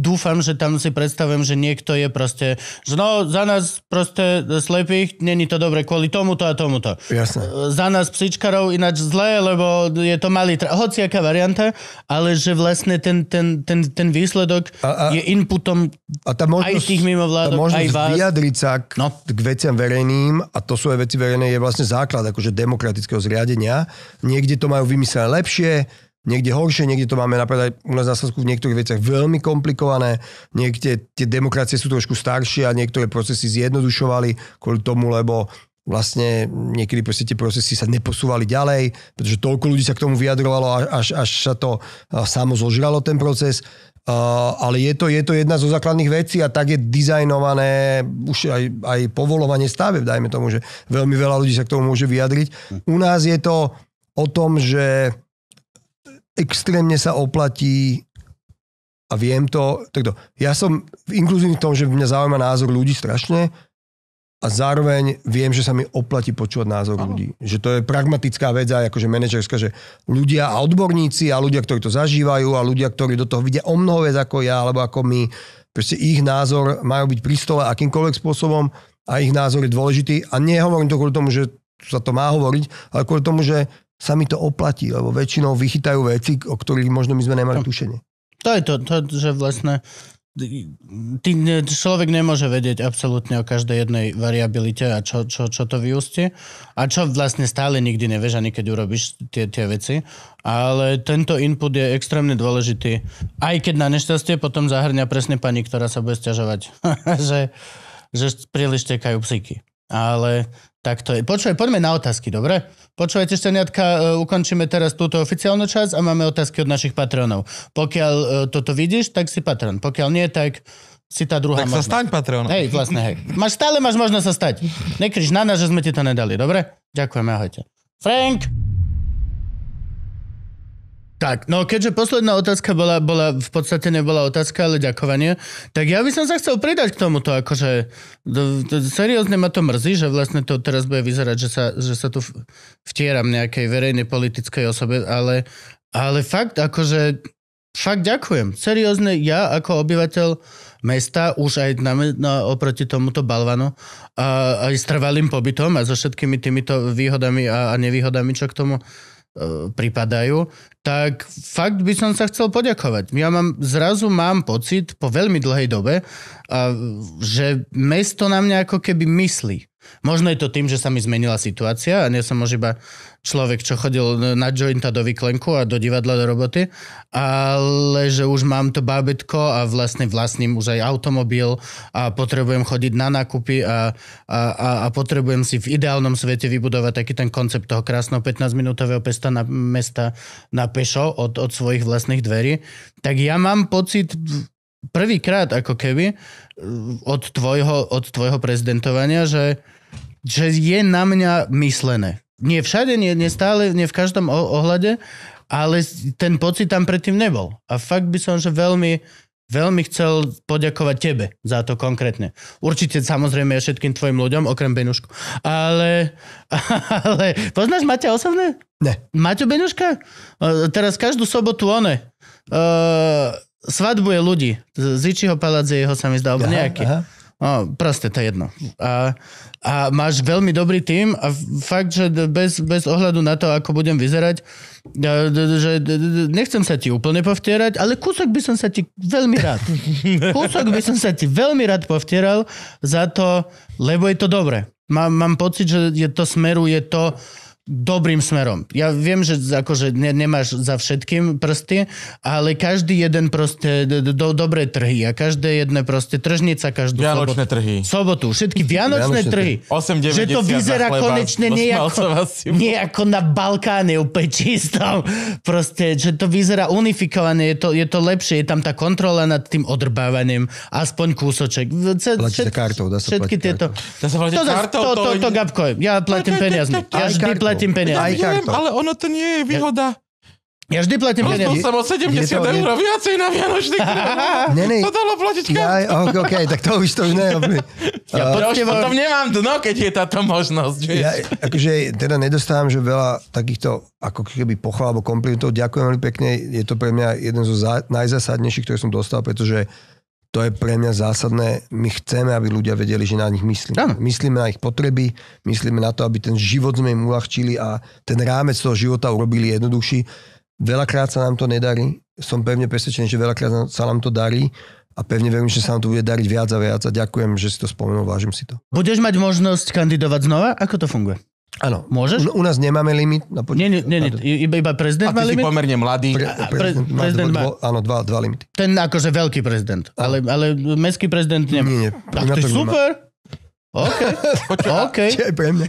dúfam, že tam si predstavujem, že niekto je proste, že no za nás proste slepých není to dobre kvôli tomuto a tomuto. Jasne. Za nás psíčkarov ináč zle, lebo je to malý, tra- aká varianta, ale že vlastne ten, ten, ten, ten výsledok a, a... je input potom a tá možnosť, aj tých mimovládok, tá možnosť aj vás... vyjadriť sa k, no. k veciam verejným, a to sú aj veci verejné, je vlastne základ akože demokratického zriadenia. Niekde to majú vymyslené lepšie, niekde horšie, niekde to máme napríklad u nás na Slovensku v niektorých veciach veľmi komplikované, niekde tie demokracie sú trošku staršie a niektoré procesy zjednodušovali kvôli tomu, lebo vlastne niekedy proste tie procesy sa neposúvali ďalej, pretože toľko ľudí sa k tomu vyjadrovalo, až, až sa to samo zožralo ten proces. Eh, ale je to, je to jedna zo základných vecí a tak je dizajnované už aj, aj povolovanie stave, dajme tomu, že veľmi veľa ľudí sa k tomu môže vyjadriť. U nás je to o tom, že extrémne sa oplatí a viem to, takto, ja som inkluzívny v tom, že mňa zaujíma názor ľudí strašne, a zároveň viem, že sa mi oplatí počúvať názor Aha. ľudí. Že to je pragmatická vec aj akože manažerská, že ľudia a odborníci a ľudia, ktorí to zažívajú a ľudia, ktorí do toho vidia o mnoho vec ako ja alebo ako my, proste ich názor majú byť pri stole akýmkoľvek spôsobom a ich názor je dôležitý. A nehovorím to kvôli tomu, že sa to má hovoriť, ale kvôli tomu, že sa mi to oplatí, lebo väčšinou vychytajú veci, o ktorých možno my sme nemali tušenie. To je to, to že vlastne ty, človek nemôže vedieť absolútne o každej jednej variabilite a čo, čo, čo to vyústi. A čo vlastne stále nikdy nevieš, ani keď urobíš tie, tie veci. Ale tento input je extrémne dôležitý. Aj keď na nešťastie potom zahrňa presne pani, ktorá sa bude stiažovať, (laughs) že, že príliš tekajú psíky. Ale tak to je. Počúvaj, poďme na otázky, dobre? Počúvajte, šteniatka, e, ukončíme teraz túto oficiálnu časť a máme otázky od našich patronov. Pokiaľ e, toto vidíš, tak si patron. Pokiaľ nie, tak si tá druhá Tak možnosť. sa staň patronom. Hej, vlastne, hej. Máš, stále máš možnosť sa stať. Nekryš na nás, že sme ti to nedali, dobre? Ďakujeme, ahojte. Frank! Tak, no keďže posledná otázka bola, bola v podstate nebola otázka, ale ďakovanie, tak ja by som sa chcel pridať k tomuto, akože do, do, seriózne ma to mrzí, že vlastne to teraz bude vyzerať, že sa, že sa tu vtieram nejakej verejnej politickej osobe, ale, ale fakt, akože fakt ďakujem. Seriózne, ja ako obyvateľ mesta, už aj na, na, oproti tomuto balvanu, a, aj s trvalým pobytom a so všetkými týmito výhodami a, a nevýhodami, čo k tomu E, pripadajú, tak fakt by som sa chcel poďakovať. Ja mám, zrazu mám pocit po veľmi dlhej dobe, že mesto na mňa ako keby myslí. Možno je to tým, že sa mi zmenila situácia a nie som už iba človek, čo chodil na jointa do vyklenku a do divadla do roboty, ale že už mám to bábetko a vlastne vlastním už aj automobil a potrebujem chodiť na nákupy a, a, a, a potrebujem si v ideálnom svete vybudovať taký ten koncept toho krásneho 15-minútového pesta na, mesta na pešo od, od svojich vlastných dverí, tak ja mám pocit prvýkrát ako keby e, od tvojho, od tvojho prezidentovania, že že je na mňa myslené. Nie všade, nie, nie stále, nie v každom ohľade, ale ten pocit tam predtým nebol. A fakt by som, že veľmi, veľmi chcel poďakovať tebe za to konkrétne. Určite samozrejme aj všetkým tvojim ľuďom, okrem Benušku. Ale, (laughs) ale poznáš Maťa osobne? Ne. Maťo Benuška? Teraz každú sobotu one. Uh, svadbuje ľudí. Z Ičiho palác jeho sa mi zdá, alebo nejaký. Aha. No, proste, to je jedno. A, a máš veľmi dobrý tým a fakt, že bez, bez ohľadu na to, ako budem vyzerať, že nechcem sa ti úplne povtierať, ale kúsok by som sa ti veľmi rád. (laughs) Kúsok by som sa ti veľmi rád povtieral za to, lebo je to dobré. Mám, mám pocit, že je to smeruje to dobrým smerom. Ja viem, že akože ne, nemáš za všetkým prsty, ale každý jeden proste do, do, dobré trhy a každé jedné proste tržnica každú Vianočné sobotu. trhy. Sobotu, všetky Vianočné, Vianočné trhy. 8, 9, že to vyzerá konečne nejako, nejako na Balkáne úplne čistom. Proste, že to vyzerá unifikované, je to, je to lepšie, je tam tá kontrola nad tým odrbávaním, aspoň kúsoček. Všet, všet, kartou, dá sa všetky tieto. Dá sa to, kartou, to, to, to, to, Gabko, ja platím peniazmi. Ja vždy platím platím no, peniaze. ja viem, ale ono to nie je výhoda. Ja vždy platím peniaze. som o 70 eur viacej na Vianočný (laughs) ne, ne, To dalo platiť ja, OK, ok, tak to už to už ne. ja uh, už potom nemám dno, keď je táto možnosť. Vieš. Ja akože teda nedostávam, že veľa takýchto ako keby pochvál alebo komplimentov. Ďakujem veľmi pekne. Je to pre mňa jeden zo za, najzásadnejších, ktoré som dostal, pretože to je pre mňa zásadné. My chceme, aby ľudia vedeli, že na nich myslíme. Ano. Myslíme na ich potreby, myslíme na to, aby ten život sme im uľahčili a ten rámec toho života urobili jednoduchší. Veľakrát sa nám to nedarí. Som pevne presvedčený, že veľakrát sa nám to darí a pevne verím, že sa nám to bude dariť viac a viac a ďakujem, že si to spomenul, vážim si to. Budeš mať možnosť kandidovať znova? Ako to funguje? Áno. Môžeš? U, u nás nemáme limit. No, poč- nie, nie, nie, iba, iba prezident a má limit. A pomerne mladý. Pre, prezident, prezident, má, prezident má... áno, dva, dva limity. Ten akože veľký prezident, ale, ale mestský prezident nemá. Nie, nie. Tak to je super. Nemá. OK. (laughs) OK.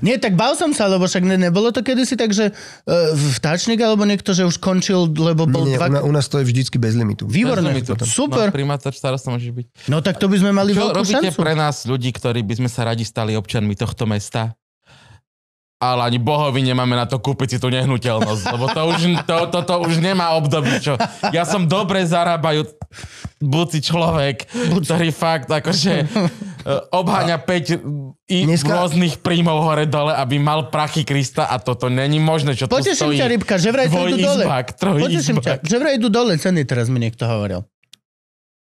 Nie, tak bal som sa, lebo však ne, nebolo to kedysi tak, že uh, vtáčnik alebo niekto, že už končil, lebo bol... Nie, nie, dva... u, nás to je vždycky bez limitu. Výborné. Bez limitu. Super. No, primátor starosta môže byť. No tak to by sme mali Čo veľkú robíte pre nás ľudí, ktorí by sme sa radi stali občanmi tohto mesta? ale ani bohovi nemáme na to kúpiť si tú nehnuteľnosť, lebo to už, to, to, to už nemá obdobie, čo ja som dobre zarábajú buci človek, ktorý fakt akože e, obháňa 5 i Dneska... rôznych príjmov hore dole, aby mal prachy Krista a toto není možné, čo Poteším tu stojí. Poteším ťa, Rybka, že vraj idú dole. Poteším ťa, že vraj idú dole ceny, teraz mi niekto hovoril.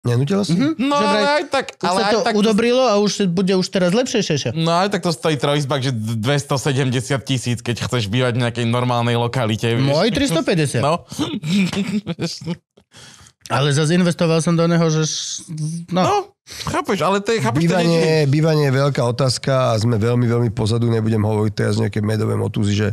Nenudila si? Mm-hmm. No, že ale aj tak... Ale sa to aj tak udobrilo a už bude už teraz lepšie šeša. No aj tak to stojí trojizbak, že 270 tisíc, keď chceš bývať v nejakej normálnej lokalite. Vieš? Môj 350. No. (laughs) ale zase investoval som do neho, že... No. no. Chápeš, ale to je, chápeš, bývanie, to nie... bývanie je veľká otázka a sme veľmi, veľmi pozadu. Nebudem hovoriť teraz nejaké medové motúzy, že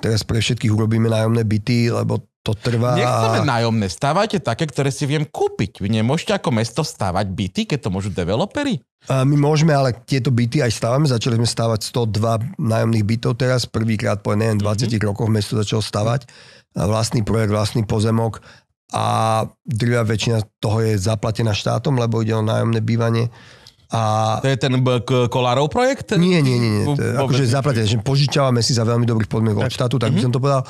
teraz pre všetkých urobíme nájomné byty, lebo to trvá... Nechceme nájomné, stávajte také, ktoré si viem kúpiť. Vy nemôžete ako mesto stávať byty, keď to môžu developeri? A my môžeme, ale tieto byty aj stávame. Začali sme stávať 102 nájomných bytov teraz. Prvýkrát po neviem, 20 mm-hmm. rokoch mesto začalo stávať. vlastný projekt, vlastný pozemok a druhá väčšina toho je zaplatená štátom, lebo ide o nájomné bývanie. A... To je ten Kolárov projekt? Nie, nie, nie. nie. To je, akože zaplatené, že si za veľmi dobrých podmienok od štátu, tak by mhm. som to povedal.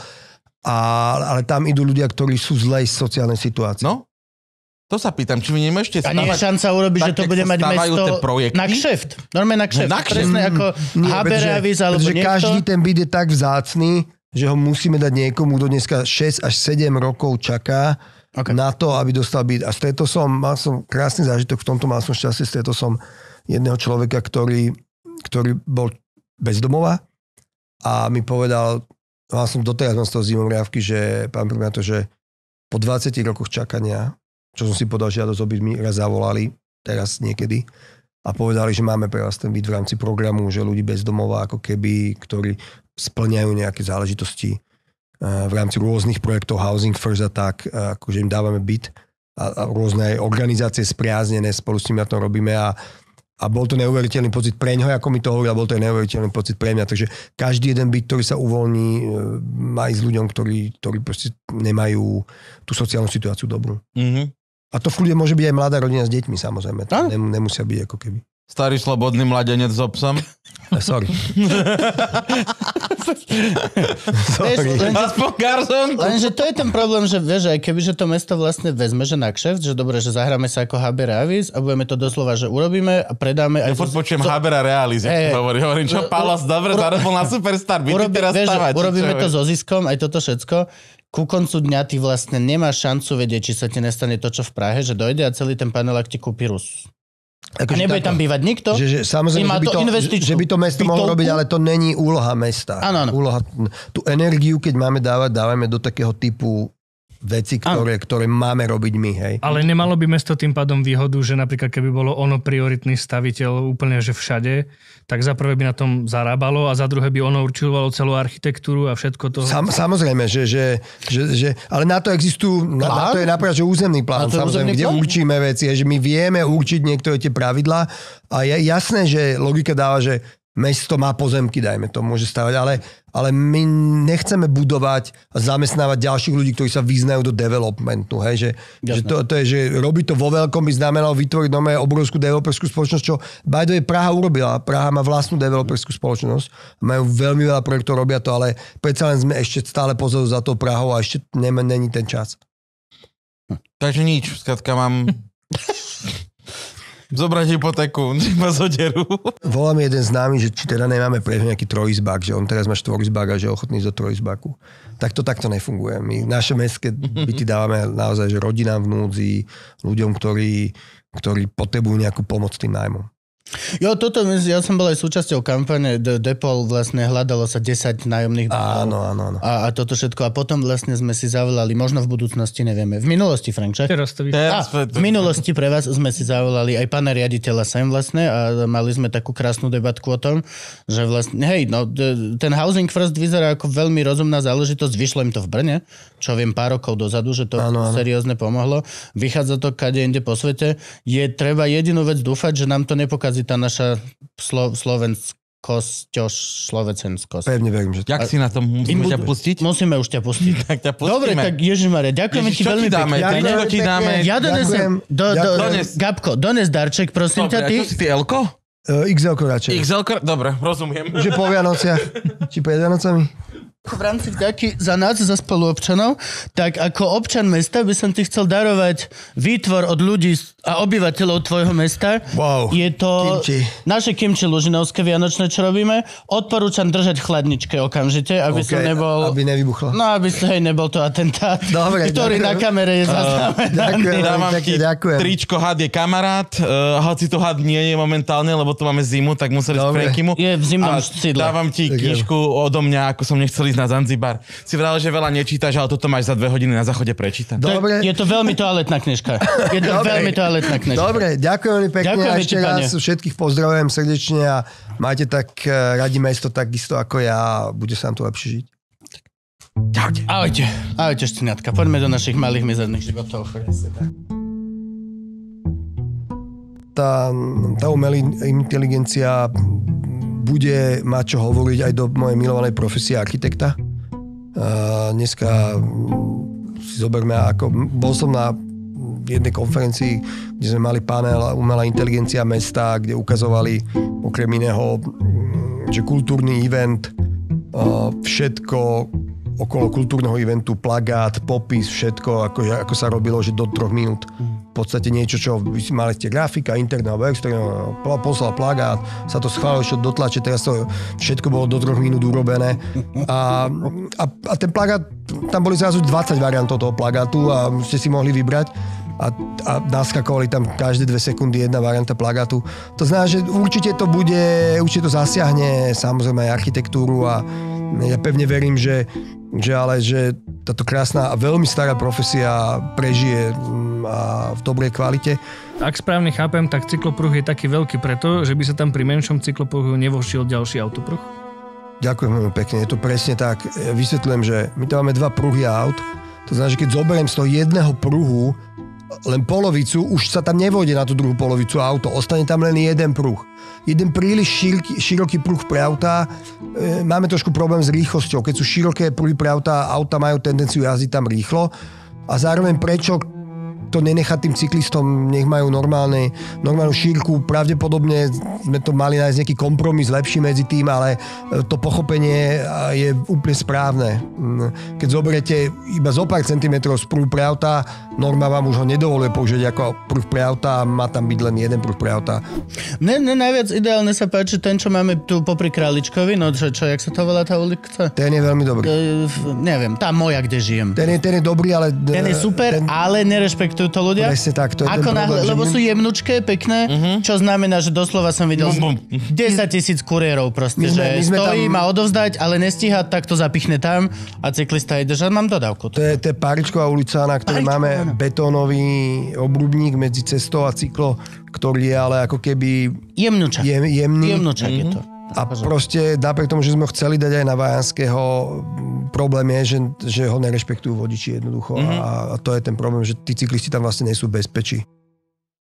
A, ale tam idú ľudia, ktorí sú zlej sociálnej situácii. No, to sa pýtam, či vy nemôžete stávať... A nie je šanca urobiť, tak, že to bude mať mesto na kšeft. Normálne na no, kšeft. na kšeft. Presne mm, ako nie, Avis alebo pretože niekto. každý ten byt je tak vzácný, že ho musíme dať niekomu, kto dneska 6 až 7 rokov čaká okay. na to, aby dostal byt. A stretol som, mal som krásny zážitok, v tomto mal som šťastie, stretol som jedného človeka, ktorý, ktorý bol bezdomová a mi povedal, som doteraz mám z toho zimomriavky, že pán primátor, že po 20 rokoch čakania, čo som si podal žiadosť obyť, mi raz zavolali, teraz niekedy, a povedali, že máme pre vás ten byt v rámci programu, že ľudí bez domova ako keby, ktorí splňajú nejaké záležitosti eh, v rámci rôznych projektov Housing First a tak, eh, akože im dávame byt a, a rôzne organizácie spriaznené, spolu s nimi na tom robíme a a bol to neuveriteľný pocit pre ňoho, ako mi to hovoril, a bol to neuveriteľný pocit pre mňa. Takže každý jeden byt, ktorý sa uvoľní, e, má ísť s ľuďom, ktorí, ktorí proste nemajú tú sociálnu situáciu dobrú. Mm-hmm. A to v kľude môže byť aj mladá rodina s deťmi, samozrejme. Tam nemusia byť ako keby. Starý slobodný mladenec s obsom? (laughs) Sorry. Sorry. lenže, Aspoň Lenže to je ten problém, že vieš, aj keby že to mesto vlastne vezme, že na kšeft, že dobre, že zahráme sa ako Haber Avis a budeme to doslova, že urobíme a predáme. Ja aj furt počujem so... Habera Realiz, hey, hovorí. Hovorím, čo Palas, dobre, zároveň bol na Superstar, by urobi, teraz vieš, stávať, Urobíme čo, to so ziskom, aj toto všetko ku koncu dňa ty vlastne nemáš šancu vedieť, či sa ti nestane to, čo v Prahe, že dojde a celý ten ak ti kúpi Rus. Ako, a nebude tam bývať nikto. Že, že, samozrejme, že by, to, že by to mesto Bytolku? mohlo robiť, ale to není úloha mesta. Áno, ano. Úloha, tú energiu, keď máme dávať, dávame do takého typu veci, ktoré, ktoré máme robiť my. Hej. Ale nemalo by mesto tým pádom výhodu, že napríklad keby bolo ono prioritný staviteľ úplne že všade, tak za prvé by na tom zarábalo a za druhé by ono určilovalo celú architektúru a všetko to. Sam, samozrejme, že, že, že, že, ale na to existujú, na, na to je napríklad že územný plán, samozrejme, územný kde plán? určíme veci, že my vieme určiť niektoré tie pravidlá a je jasné, že logika dáva, že mesto má pozemky, dajme to, môže stavať, ale, ale my nechceme budovať a zamestnávať ďalších ľudí, ktorí sa vyznajú do developmentu. Hej? Že, že to, to, je, že robiť to vo veľkom by znamenalo vytvoriť nové obrovskú developerskú spoločnosť, čo by the way, Praha urobila. Praha má vlastnú developerskú spoločnosť, majú veľmi veľa projektov, robia to, ale predsa len sme ešte stále pozadu za tou Prahou a ešte není ten čas. Hm. Takže nič, skratka mám (laughs) zobrať hypotéku, (laughs) ma zoderú. Volá mi jeden známy, že či teda nemáme pre nejaký trojizbák, že on teraz má štvorizbák a že je ochotný ísť do trojizbáku. Tak to takto nefunguje. My naše mestské byty (laughs) dávame naozaj že rodinám v núdzi, ľuďom, ktorí, ktorí potrebujú nejakú pomoc tým nájmom. Jo, toto, ja som bol aj súčasťou kampane, the Depol vlastne hľadalo sa 10 nájomných bytov. Áno, áno, áno. A, a toto všetko. A potom vlastne sme si zavolali, možno v budúcnosti, nevieme. V minulosti, Franček. Teraz to vy... a, v minulosti pre vás sme si zavolali aj pána riaditeľa sem vlastne a mali sme takú krásnu debatku o tom, že vlastne, hej, no, ten housing first vyzerá ako veľmi rozumná záležitosť. Vyšlo im to v Brne, čo viem pár rokov dozadu, že to áno, áno. seriózne pomohlo. Vychádza to kade inde po svete. Je treba jedinú vec dúfať, že nám to nepokazí kvázi tá naša slo, slovenská slovenskosť, slovenskosť. Pevne verím, že... Jak si na tom, musíme ťa pustiť? Musíme už ťa pustiť. tak ťa pustíme. Dobre, tak Ježišmaria, ďakujeme Ježiš, ti veľmi pekne. Ďakujem, čo ti dáme? Ja donesem, do, do, dones. Gabko, dones darček, prosím Dobre, ťa ty. A čo si ty, Elko? Uh, eh, XL-ko radšej. XL-ko, dobre, rozumiem. Už je po Vianociach, či (laughs) pred Vianocami? v rámci vďaky za nás, za spoluobčanov, tak ako občan mesta by som ti chcel darovať výtvor od ľudí a obyvateľov tvojho mesta. Wow. Je to kimči. naše kimči lužinovské vianočné, čo robíme. Odporúčam držať chladničke okamžite, aby okay. som nebol... Aby nevybuchlo. No, aby sa hej, nebol to atentát, dobre, (laughs) ktorý ďakujem. na kamere je zaznamenaný. Uh, ďakujem, ďakujem, ďakujem. tričko had je kamarát, uh, hoci to had nie je momentálne, lebo tu máme zimu, tak museli ísť Je v zimnom sídle. Dávam ti knižku odo mňa, ako som nechcel ísť na Zanzibar. Si vral, že veľa nečítaš, ale toto máš za dve hodiny na záchode prečítať. Dobre. Je, to veľmi toaletná knižka. Je to Dobre. veľmi toaletná knižka. Dobre, ďakujem veľmi pekne ďakujem a ešte raz všetkých pozdravujem srdečne a majte tak eh, radi mesto takisto ako ja a bude sa vám tu lepšie žiť. Čaute. Ahojte. Ahojte, šteniatka. Poďme do našich malých mizerných životov. Tá, tá umelá inteligencia bude mať čo hovoriť aj do mojej milovanej profesie architekta. A dneska mm, si zoberme, ako bol som na jednej konferencii, kde sme mali panel Umelá inteligencia mesta, kde ukazovali okrem iného, mm, že kultúrny event, všetko okolo kultúrneho eventu, plagát, popis, všetko, ako, ako sa robilo, že do troch minút. Mm podstate niečo, čo mali ste grafika, interná alebo externá, no, pl- poslal plagát, sa to schválilo, čo dotlače, teraz to všetko bolo do troch minút urobené. A, a, a ten plagát, tam boli zrazu 20 variantov toho plagátu a ste si mohli vybrať a, a naskakovali tam každé dve sekundy jedna varianta plagátu. To znamená, že určite to bude, určite to zasiahne samozrejme aj architektúru a ja pevne verím, že že ale že táto krásna a veľmi stará profesia prežije mm, a v dobrej kvalite. Ak správne chápem, tak cyklopruh je taký veľký preto, že by sa tam pri menšom cyklopruhu nevošiel ďalší autopruh? Ďakujem veľmi pekne, je to presne tak. E, vysvetľujem, že my tam máme dva pruhy aut, to znamená, že keď zoberiem z toho jedného pruhu len polovicu, už sa tam nevojde na tú druhú polovicu auto. Ostane tam len jeden pruh. Jeden príliš široký, široký pruh pre auta. E, máme trošku problém s rýchlosťou. Keď sú široké pruhy pre auta, auta majú tendenciu jazdiť tam rýchlo. A zároveň prečo to nenechať tým cyklistom, nech majú normálne, normálnu šírku. Pravdepodobne sme to mali nájsť nejaký kompromis lepší medzi tým, ale e, to pochopenie e, je úplne správne. Mm, keď zoberiete iba zo pár centimetrov z prúh preauta, norma vám už ho nedovoluje použiť ako prúh preauta a má tam byť len jeden prúh preauta. Ne, ne, najviac ideálne sa páči ten, čo máme tu popri Králičkovi, no čo, čo, jak sa to volá tá ulica? Ten je veľmi dobrý. E, neviem, tá moja, kde žijem. Ten je, ten je dobrý, ale... Ten je super, ten... ale nerešpektuje to ľudia. Presne tak, to je Ako ten problém, náhle, lebo sú jemnučké, pekné, uh-huh. čo znamená, že doslova som videl Bum, bum. 10 tisíc kuriérov proste, My sme- my že stojí, tam- má odovzdať, ale nestíha, tak to zapichne tam a cyklista ide, že mám dodávku. To je, to je Paričková ulica, na ktorej Paričková, máme áno. betónový obrubník medzi cestou a cyklo, ktorý je ale ako keby Jemnúčak. jem, jemný. Jemnúčak mm-hmm. je to. Mhm. A akože- proste napriek tomu, že sme ho chceli dať aj na Vajanského, problém je, že, že ho nerešpektujú vodiči jednoducho mm-hmm. a, a to je ten problém, že tí cyklisti tam vlastne nie sú bezpečí.